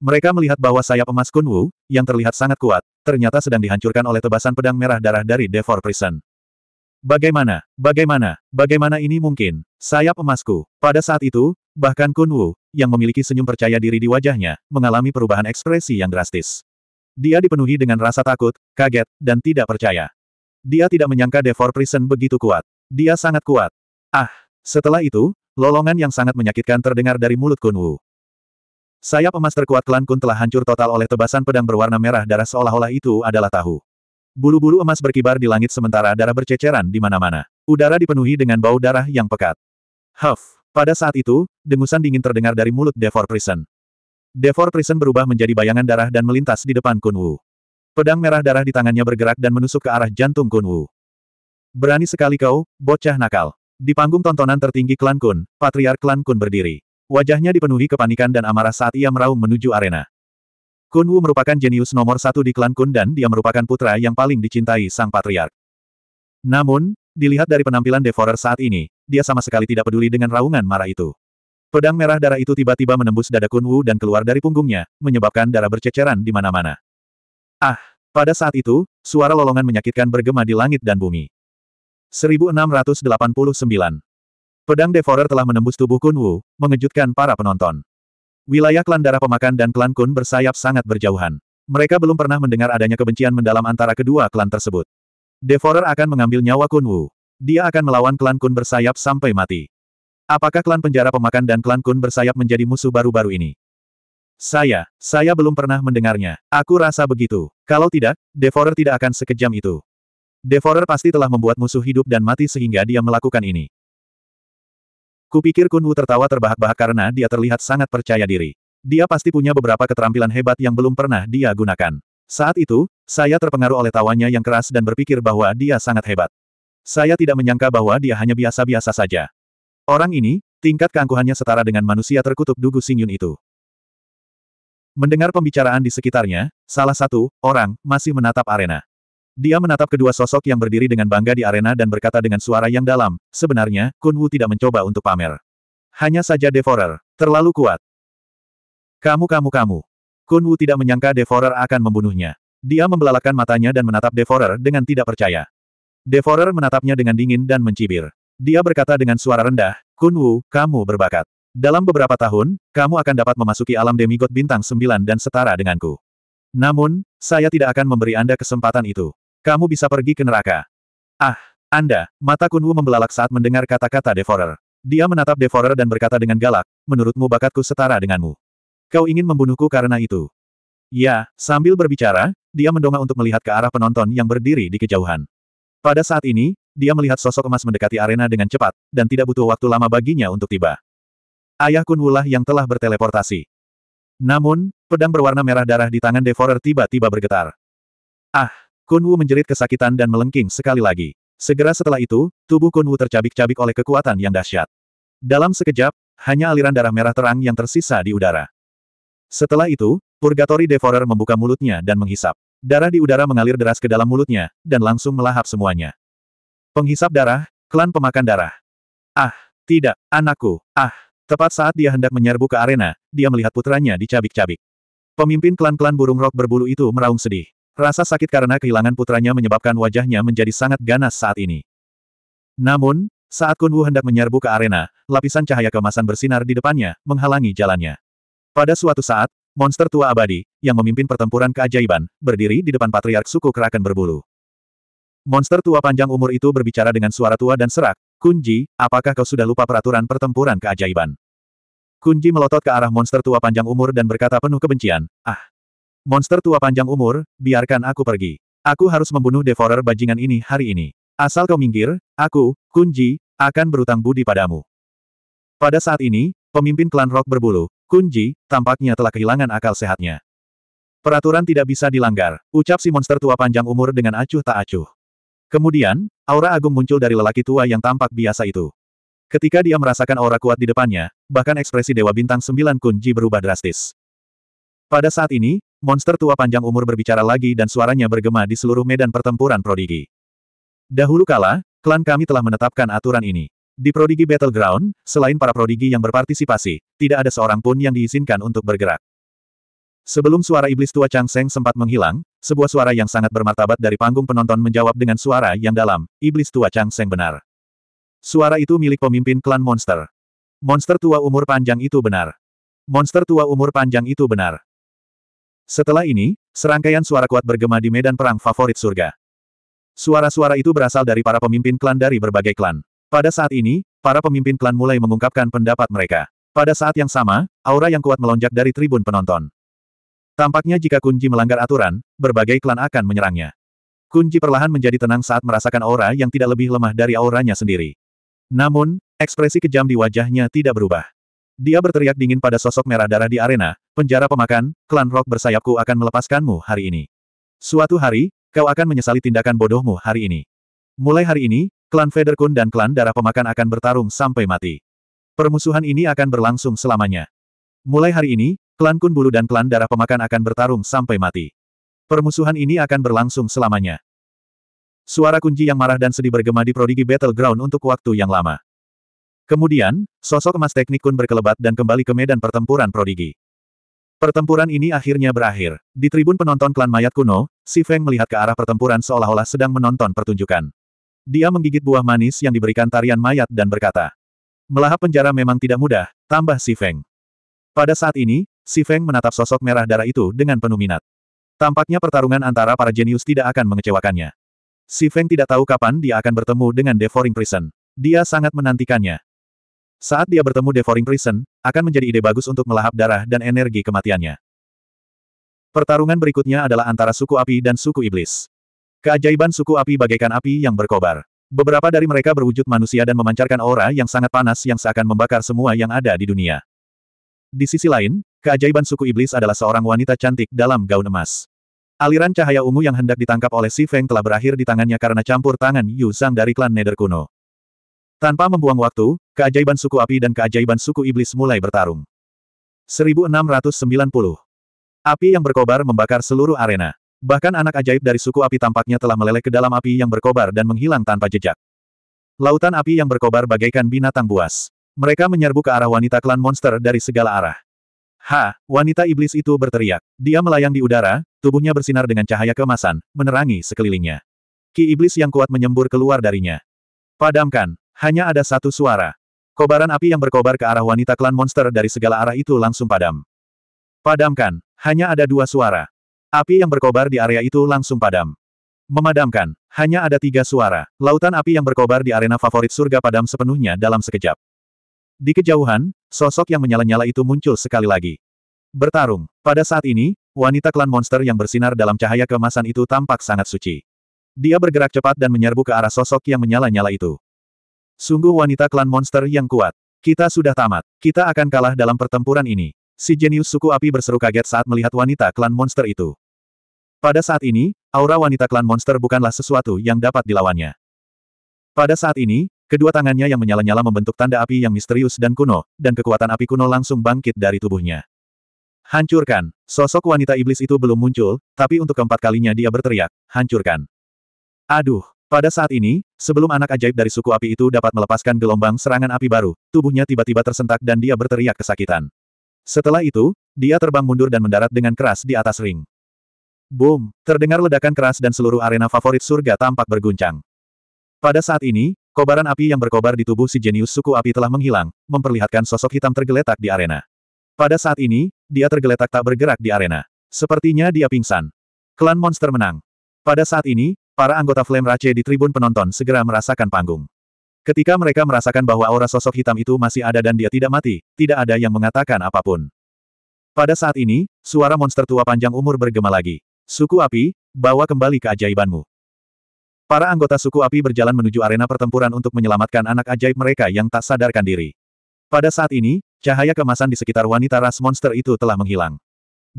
Mereka melihat bahwa sayap emas Kunwu, yang terlihat sangat kuat, ternyata sedang dihancurkan oleh tebasan pedang merah darah dari Devor Prison. Bagaimana, bagaimana, bagaimana ini mungkin? Sayap emasku. Pada saat itu, bahkan Kun Wu, yang memiliki senyum percaya diri di wajahnya, mengalami perubahan ekspresi yang drastis. Dia dipenuhi dengan rasa takut, kaget, dan tidak percaya. Dia tidak menyangka Devor Prison begitu kuat. Dia sangat kuat. Ah! Setelah itu, lolongan yang sangat menyakitkan terdengar dari mulut Kun Wu. Sayap emas terkuat klan Kun telah hancur total oleh tebasan pedang berwarna merah darah seolah-olah itu adalah tahu. Bulu-bulu emas berkibar di langit sementara darah berceceran di mana-mana. Udara dipenuhi dengan bau darah yang pekat. Huff! Pada saat itu, dengusan dingin terdengar dari mulut Devor Prison. Devor Prison berubah menjadi bayangan darah dan melintas di depan Kun Wu. Pedang merah darah di tangannya bergerak dan menusuk ke arah jantung Kun Wu. Berani sekali kau, bocah nakal. Di panggung tontonan tertinggi klan Kun, patriark klan Kun berdiri. Wajahnya dipenuhi kepanikan dan amarah saat ia meraung menuju arena. Kun Wu merupakan jenius nomor satu di klan Kun dan dia merupakan putra yang paling dicintai sang patriark. Namun, dilihat dari penampilan Devorer saat ini, dia sama sekali tidak peduli dengan raungan marah itu. Pedang merah darah itu tiba-tiba menembus dada Kun Wu dan keluar dari punggungnya, menyebabkan darah berceceran di mana-mana. Ah! Pada saat itu, suara lolongan menyakitkan bergema di langit dan bumi. 1689. Pedang Devorer telah menembus tubuh Kun Wu, mengejutkan para penonton. Wilayah klan darah pemakan dan klan Kun bersayap sangat berjauhan. Mereka belum pernah mendengar adanya kebencian mendalam antara kedua klan tersebut. Devorer akan mengambil nyawa Kun Wu. Dia akan melawan klan Kun bersayap sampai mati. Apakah klan penjara pemakan dan klan Kun bersayap menjadi musuh baru-baru ini? Saya, saya belum pernah mendengarnya. Aku rasa begitu. Kalau tidak, Devorer tidak akan sekejam itu. Devorer pasti telah membuat musuh hidup dan mati sehingga dia melakukan ini. Kupikir Kun Wu tertawa terbahak-bahak karena dia terlihat sangat percaya diri. Dia pasti punya beberapa keterampilan hebat yang belum pernah dia gunakan. Saat itu, saya terpengaruh oleh tawanya yang keras dan berpikir bahwa dia sangat hebat. Saya tidak menyangka bahwa dia hanya biasa-biasa saja. Orang ini, tingkat keangkuhannya setara dengan manusia terkutuk Dugu Singyun itu. Mendengar pembicaraan di sekitarnya, salah satu, orang, masih menatap arena. Dia menatap kedua sosok yang berdiri dengan bangga di arena dan berkata dengan suara yang dalam, sebenarnya, Kun Wu tidak mencoba untuk pamer. Hanya saja Devorer, terlalu kuat. Kamu kamu kamu. Kun Wu tidak menyangka Devorer akan membunuhnya. Dia membelalakan matanya dan menatap Devorer dengan tidak percaya. Devorer menatapnya dengan dingin dan mencibir. Dia berkata dengan suara rendah, Kun Wu, kamu berbakat. Dalam beberapa tahun, kamu akan dapat memasuki alam demigod bintang sembilan dan setara denganku. Namun, saya tidak akan memberi Anda kesempatan itu. Kamu bisa pergi ke neraka. Ah, Anda, mata Kunwu membelalak saat mendengar kata-kata Devorer. Dia menatap Devorer dan berkata dengan galak, menurutmu bakatku setara denganmu. Kau ingin membunuhku karena itu. Ya, sambil berbicara, dia mendongak untuk melihat ke arah penonton yang berdiri di kejauhan. Pada saat ini, dia melihat sosok emas mendekati arena dengan cepat, dan tidak butuh waktu lama baginya untuk tiba. Ayah Kunwulah yang telah berteleportasi. Namun, pedang berwarna merah darah di tangan Devorer tiba-tiba bergetar. Ah, Kun Wu menjerit kesakitan dan melengking sekali lagi. Segera setelah itu, tubuh Kun Wu tercabik-cabik oleh kekuatan yang dahsyat. Dalam sekejap, hanya aliran darah merah terang yang tersisa di udara. Setelah itu, Purgatory Devourer membuka mulutnya dan menghisap. Darah di udara mengalir deras ke dalam mulutnya, dan langsung melahap semuanya. Penghisap darah, klan pemakan darah. Ah, tidak, anakku, ah. Tepat saat dia hendak menyerbu ke arena, dia melihat putranya dicabik-cabik. Pemimpin klan-klan burung rok berbulu itu meraung sedih. Rasa sakit karena kehilangan putranya menyebabkan wajahnya menjadi sangat ganas saat ini. Namun, saat Kun Wu hendak menyerbu ke arena, lapisan cahaya kemasan bersinar di depannya, menghalangi jalannya. Pada suatu saat, monster tua abadi, yang memimpin pertempuran keajaiban, berdiri di depan patriark suku Kraken berbulu. Monster tua panjang umur itu berbicara dengan suara tua dan serak, Kunji, apakah kau sudah lupa peraturan pertempuran keajaiban? Kunji melotot ke arah monster tua panjang umur dan berkata penuh kebencian, ah, Monster tua panjang umur, biarkan aku pergi. Aku harus membunuh Devorer bajingan ini hari ini. Asal kau minggir, aku, Kunji, akan berutang budi padamu. Pada saat ini, pemimpin klan Rock berbulu, Kunji, tampaknya telah kehilangan akal sehatnya. Peraturan tidak bisa dilanggar, ucap si monster tua panjang umur dengan acuh tak acuh. Kemudian, aura agung muncul dari lelaki tua yang tampak biasa itu. Ketika dia merasakan aura kuat di depannya, bahkan ekspresi Dewa Bintang sembilan Kunji berubah drastis. Pada saat ini, Monster tua panjang umur berbicara lagi dan suaranya bergema di seluruh medan pertempuran Prodigi. Dahulu kala, klan kami telah menetapkan aturan ini. Di Prodigi Battleground, selain para prodigi yang berpartisipasi, tidak ada seorang pun yang diizinkan untuk bergerak. Sebelum suara iblis tua Chang Seng sempat menghilang, sebuah suara yang sangat bermartabat dari panggung penonton menjawab dengan suara yang dalam, iblis tua Chang Seng benar. Suara itu milik pemimpin klan monster. Monster tua umur panjang itu benar. Monster tua umur panjang itu benar. Setelah ini, serangkaian suara kuat bergema di medan perang favorit surga. Suara-suara itu berasal dari para pemimpin klan dari berbagai klan. Pada saat ini, para pemimpin klan mulai mengungkapkan pendapat mereka. Pada saat yang sama, aura yang kuat melonjak dari tribun penonton. Tampaknya jika Kunci melanggar aturan, berbagai klan akan menyerangnya. Kunci perlahan menjadi tenang saat merasakan aura yang tidak lebih lemah dari auranya sendiri. Namun, ekspresi kejam di wajahnya tidak berubah. Dia berteriak dingin pada sosok merah darah di arena, penjara pemakan, klan rok bersayapku akan melepaskanmu hari ini. Suatu hari, kau akan menyesali tindakan bodohmu hari ini. Mulai hari ini, klan Federkun dan klan darah pemakan akan bertarung sampai mati. Permusuhan ini akan berlangsung selamanya. Mulai hari ini, klan Kun Bulu dan klan darah pemakan akan bertarung sampai mati. Permusuhan ini akan berlangsung selamanya. Suara kunci yang marah dan sedih bergema di Prodigy Battleground untuk waktu yang lama. Kemudian, sosok emas teknik kun berkelebat dan kembali ke medan pertempuran prodigi. Pertempuran ini akhirnya berakhir. Di tribun penonton klan mayat kuno, Si Feng melihat ke arah pertempuran seolah-olah sedang menonton pertunjukan. Dia menggigit buah manis yang diberikan tarian mayat dan berkata, Melahap penjara memang tidak mudah, tambah Si Feng. Pada saat ini, Si Feng menatap sosok merah darah itu dengan penuh minat. Tampaknya pertarungan antara para jenius tidak akan mengecewakannya. Si Feng tidak tahu kapan dia akan bertemu dengan Devouring Prison. Dia sangat menantikannya. Saat dia bertemu Devouring Prison, akan menjadi ide bagus untuk melahap darah dan energi kematiannya. Pertarungan berikutnya adalah antara suku api dan suku iblis. Keajaiban suku api bagaikan api yang berkobar. Beberapa dari mereka berwujud manusia dan memancarkan aura yang sangat panas yang seakan membakar semua yang ada di dunia. Di sisi lain, keajaiban suku iblis adalah seorang wanita cantik dalam gaun emas. Aliran cahaya ungu yang hendak ditangkap oleh Si Feng telah berakhir di tangannya karena campur tangan Yu Zhang dari klan Nether kuno. Tanpa membuang waktu, keajaiban suku api dan keajaiban suku iblis mulai bertarung. 1690. Api yang berkobar membakar seluruh arena. Bahkan anak ajaib dari suku api tampaknya telah meleleh ke dalam api yang berkobar dan menghilang tanpa jejak. Lautan api yang berkobar bagaikan binatang buas. Mereka menyerbu ke arah wanita klan monster dari segala arah. Ha, wanita iblis itu berteriak. Dia melayang di udara, tubuhnya bersinar dengan cahaya kemasan, menerangi sekelilingnya. Ki iblis yang kuat menyembur keluar darinya. Padamkan. Hanya ada satu suara. Kobaran api yang berkobar ke arah wanita klan monster dari segala arah itu langsung padam. Padamkan, hanya ada dua suara. Api yang berkobar di area itu langsung padam. Memadamkan, hanya ada tiga suara. Lautan api yang berkobar di arena favorit surga padam sepenuhnya dalam sekejap. Di kejauhan, sosok yang menyala-nyala itu muncul sekali lagi. Bertarung. Pada saat ini, wanita klan monster yang bersinar dalam cahaya kemasan itu tampak sangat suci. Dia bergerak cepat dan menyerbu ke arah sosok yang menyala-nyala itu. Sungguh wanita klan monster yang kuat. Kita sudah tamat. Kita akan kalah dalam pertempuran ini. Si jenius suku api berseru kaget saat melihat wanita klan monster itu. Pada saat ini, aura wanita klan monster bukanlah sesuatu yang dapat dilawannya. Pada saat ini, kedua tangannya yang menyala-nyala membentuk tanda api yang misterius dan kuno, dan kekuatan api kuno langsung bangkit dari tubuhnya. Hancurkan! Sosok wanita iblis itu belum muncul, tapi untuk keempat kalinya dia berteriak, hancurkan. Aduh, pada saat ini, sebelum anak ajaib dari suku api itu dapat melepaskan gelombang serangan api baru, tubuhnya tiba-tiba tersentak dan dia berteriak kesakitan. Setelah itu, dia terbang mundur dan mendarat dengan keras di atas ring. Boom! Terdengar ledakan keras dan seluruh arena favorit surga tampak berguncang. Pada saat ini, kobaran api yang berkobar di tubuh si jenius suku api telah menghilang, memperlihatkan sosok hitam tergeletak di arena. Pada saat ini, dia tergeletak tak bergerak di arena. Sepertinya dia pingsan. Klan monster menang. Pada saat ini, Para anggota Flame Rache di tribun penonton segera merasakan panggung. Ketika mereka merasakan bahwa aura sosok hitam itu masih ada dan dia tidak mati, tidak ada yang mengatakan apapun. Pada saat ini, suara monster tua panjang umur bergema lagi. Suku api, bawa kembali keajaibanmu. Para anggota suku api berjalan menuju arena pertempuran untuk menyelamatkan anak ajaib mereka yang tak sadarkan diri. Pada saat ini, cahaya kemasan di sekitar wanita ras monster itu telah menghilang.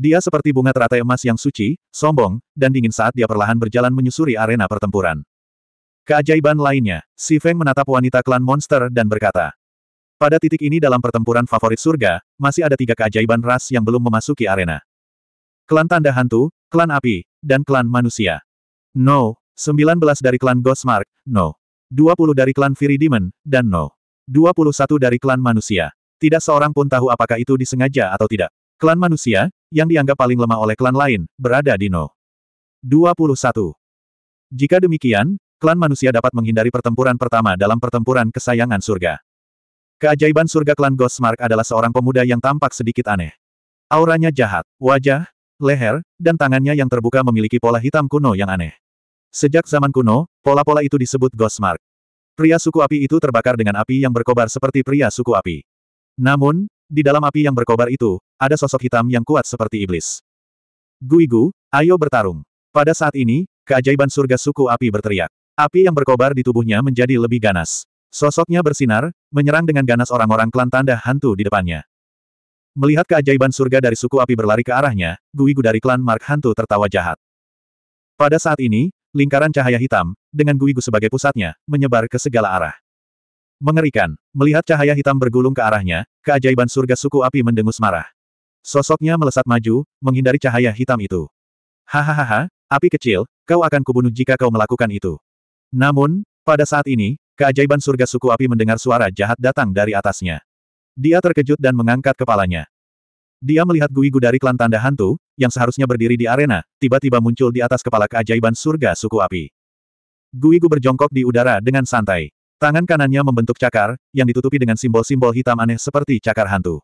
Dia seperti bunga teratai emas yang suci, sombong, dan dingin saat dia perlahan berjalan menyusuri arena pertempuran. Keajaiban lainnya, Si Feng menatap wanita klan monster dan berkata, Pada titik ini dalam pertempuran favorit surga, masih ada tiga keajaiban ras yang belum memasuki arena. Klan Tanda Hantu, Klan Api, dan Klan Manusia. No, 19 dari klan Ghostmark, no. 20 dari klan Fury Demon, dan no. 21 dari klan Manusia. Tidak seorang pun tahu apakah itu disengaja atau tidak. Klan manusia, yang dianggap paling lemah oleh klan lain, berada di No. 21. Jika demikian, klan manusia dapat menghindari pertempuran pertama dalam pertempuran kesayangan surga. Keajaiban surga klan Ghostmark adalah seorang pemuda yang tampak sedikit aneh. Auranya jahat, wajah, leher, dan tangannya yang terbuka memiliki pola hitam kuno yang aneh. Sejak zaman kuno, pola-pola itu disebut Ghostmark. Pria suku api itu terbakar dengan api yang berkobar seperti pria suku api. Namun, di dalam api yang berkobar itu, ada sosok hitam yang kuat seperti iblis. Guigu, ayo bertarung. Pada saat ini, keajaiban surga suku api berteriak. Api yang berkobar di tubuhnya menjadi lebih ganas. Sosoknya bersinar, menyerang dengan ganas orang-orang klan tanda hantu di depannya. Melihat keajaiban surga dari suku api berlari ke arahnya, Guigu dari klan Mark Hantu tertawa jahat. Pada saat ini, lingkaran cahaya hitam, dengan Guigu sebagai pusatnya, menyebar ke segala arah. Mengerikan. Melihat cahaya hitam bergulung ke arahnya, keajaiban surga suku api mendengus marah. Sosoknya melesat maju, menghindari cahaya hitam itu. Hahaha, api kecil, kau akan kubunuh jika kau melakukan itu. Namun, pada saat ini, keajaiban surga suku api mendengar suara jahat datang dari atasnya. Dia terkejut dan mengangkat kepalanya. Dia melihat Gui dari klan tanda hantu, yang seharusnya berdiri di arena, tiba-tiba muncul di atas kepala keajaiban surga suku api. Guigu berjongkok di udara dengan santai. Tangan kanannya membentuk cakar, yang ditutupi dengan simbol-simbol hitam aneh seperti cakar hantu.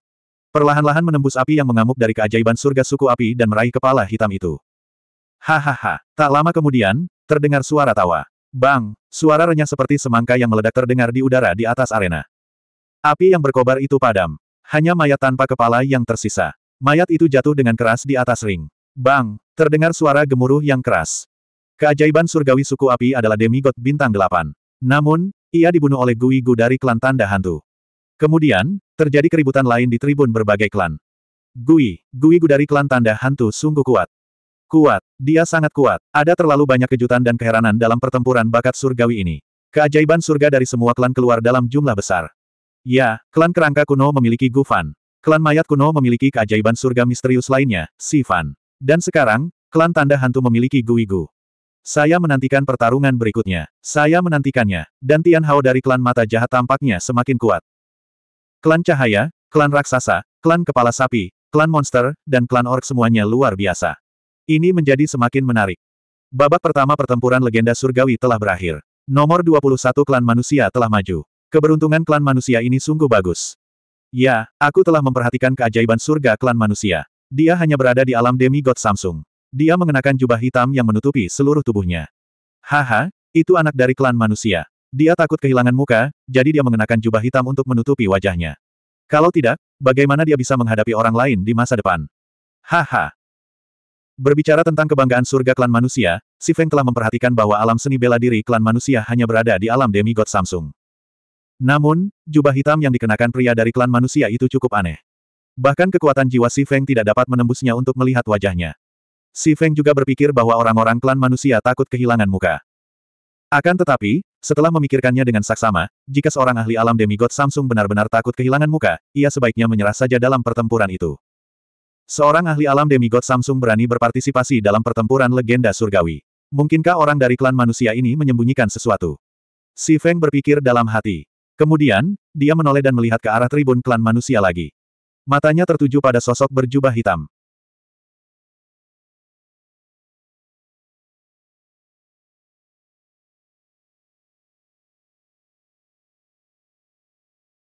Perlahan-lahan menembus api yang mengamuk dari keajaiban surga suku api dan meraih kepala hitam itu. Hahaha. Tak lama kemudian, terdengar suara tawa. Bang! Suara renyah seperti semangka yang meledak terdengar di udara di atas arena. Api yang berkobar itu padam. Hanya mayat tanpa kepala yang tersisa. Mayat itu jatuh dengan keras di atas ring. Bang! Terdengar suara gemuruh yang keras. Keajaiban surgawi suku api adalah demigod bintang delapan. Namun, ia dibunuh oleh Gui Gu dari klan Tanda Hantu. Kemudian, terjadi keributan lain di tribun berbagai klan. Gui, Gui Gu dari klan Tanda Hantu sungguh kuat. Kuat, dia sangat kuat. Ada terlalu banyak kejutan dan keheranan dalam pertempuran bakat surgawi ini. Keajaiban surga dari semua klan keluar dalam jumlah besar. Ya, klan kerangka kuno memiliki Gufan. Klan mayat kuno memiliki keajaiban surga misterius lainnya, Si Fan. Dan sekarang, klan Tanda Hantu memiliki Gui Gu. Saya menantikan pertarungan berikutnya. Saya menantikannya. Dan Tian Hao dari klan mata jahat tampaknya semakin kuat. Klan cahaya, klan raksasa, klan kepala sapi, klan monster, dan klan ork semuanya luar biasa. Ini menjadi semakin menarik. Babak pertama pertempuran legenda surgawi telah berakhir. Nomor 21 klan manusia telah maju. Keberuntungan klan manusia ini sungguh bagus. Ya, aku telah memperhatikan keajaiban surga klan manusia. Dia hanya berada di alam demigod Samsung. Dia mengenakan jubah hitam yang menutupi seluruh tubuhnya. Haha, itu anak dari klan manusia. Dia takut kehilangan muka, jadi dia mengenakan jubah hitam untuk menutupi wajahnya. Kalau tidak, bagaimana dia bisa menghadapi orang lain di masa depan? Haha. Berbicara tentang kebanggaan surga klan manusia, Si Feng telah memperhatikan bahwa alam seni bela diri klan manusia hanya berada di alam demigod Samsung. Namun, jubah hitam yang dikenakan pria dari klan manusia itu cukup aneh. Bahkan kekuatan jiwa Si Feng tidak dapat menembusnya untuk melihat wajahnya. Si Feng juga berpikir bahwa orang-orang klan manusia takut kehilangan muka. Akan tetapi, setelah memikirkannya dengan saksama, jika seorang ahli alam demigod Samsung benar-benar takut kehilangan muka, ia sebaiknya menyerah saja dalam pertempuran itu. Seorang ahli alam demigod Samsung berani berpartisipasi dalam pertempuran legenda surgawi. Mungkinkah orang dari klan manusia ini menyembunyikan sesuatu? Si Feng berpikir dalam hati. Kemudian, dia menoleh dan melihat ke arah tribun klan manusia lagi. Matanya tertuju pada sosok berjubah hitam.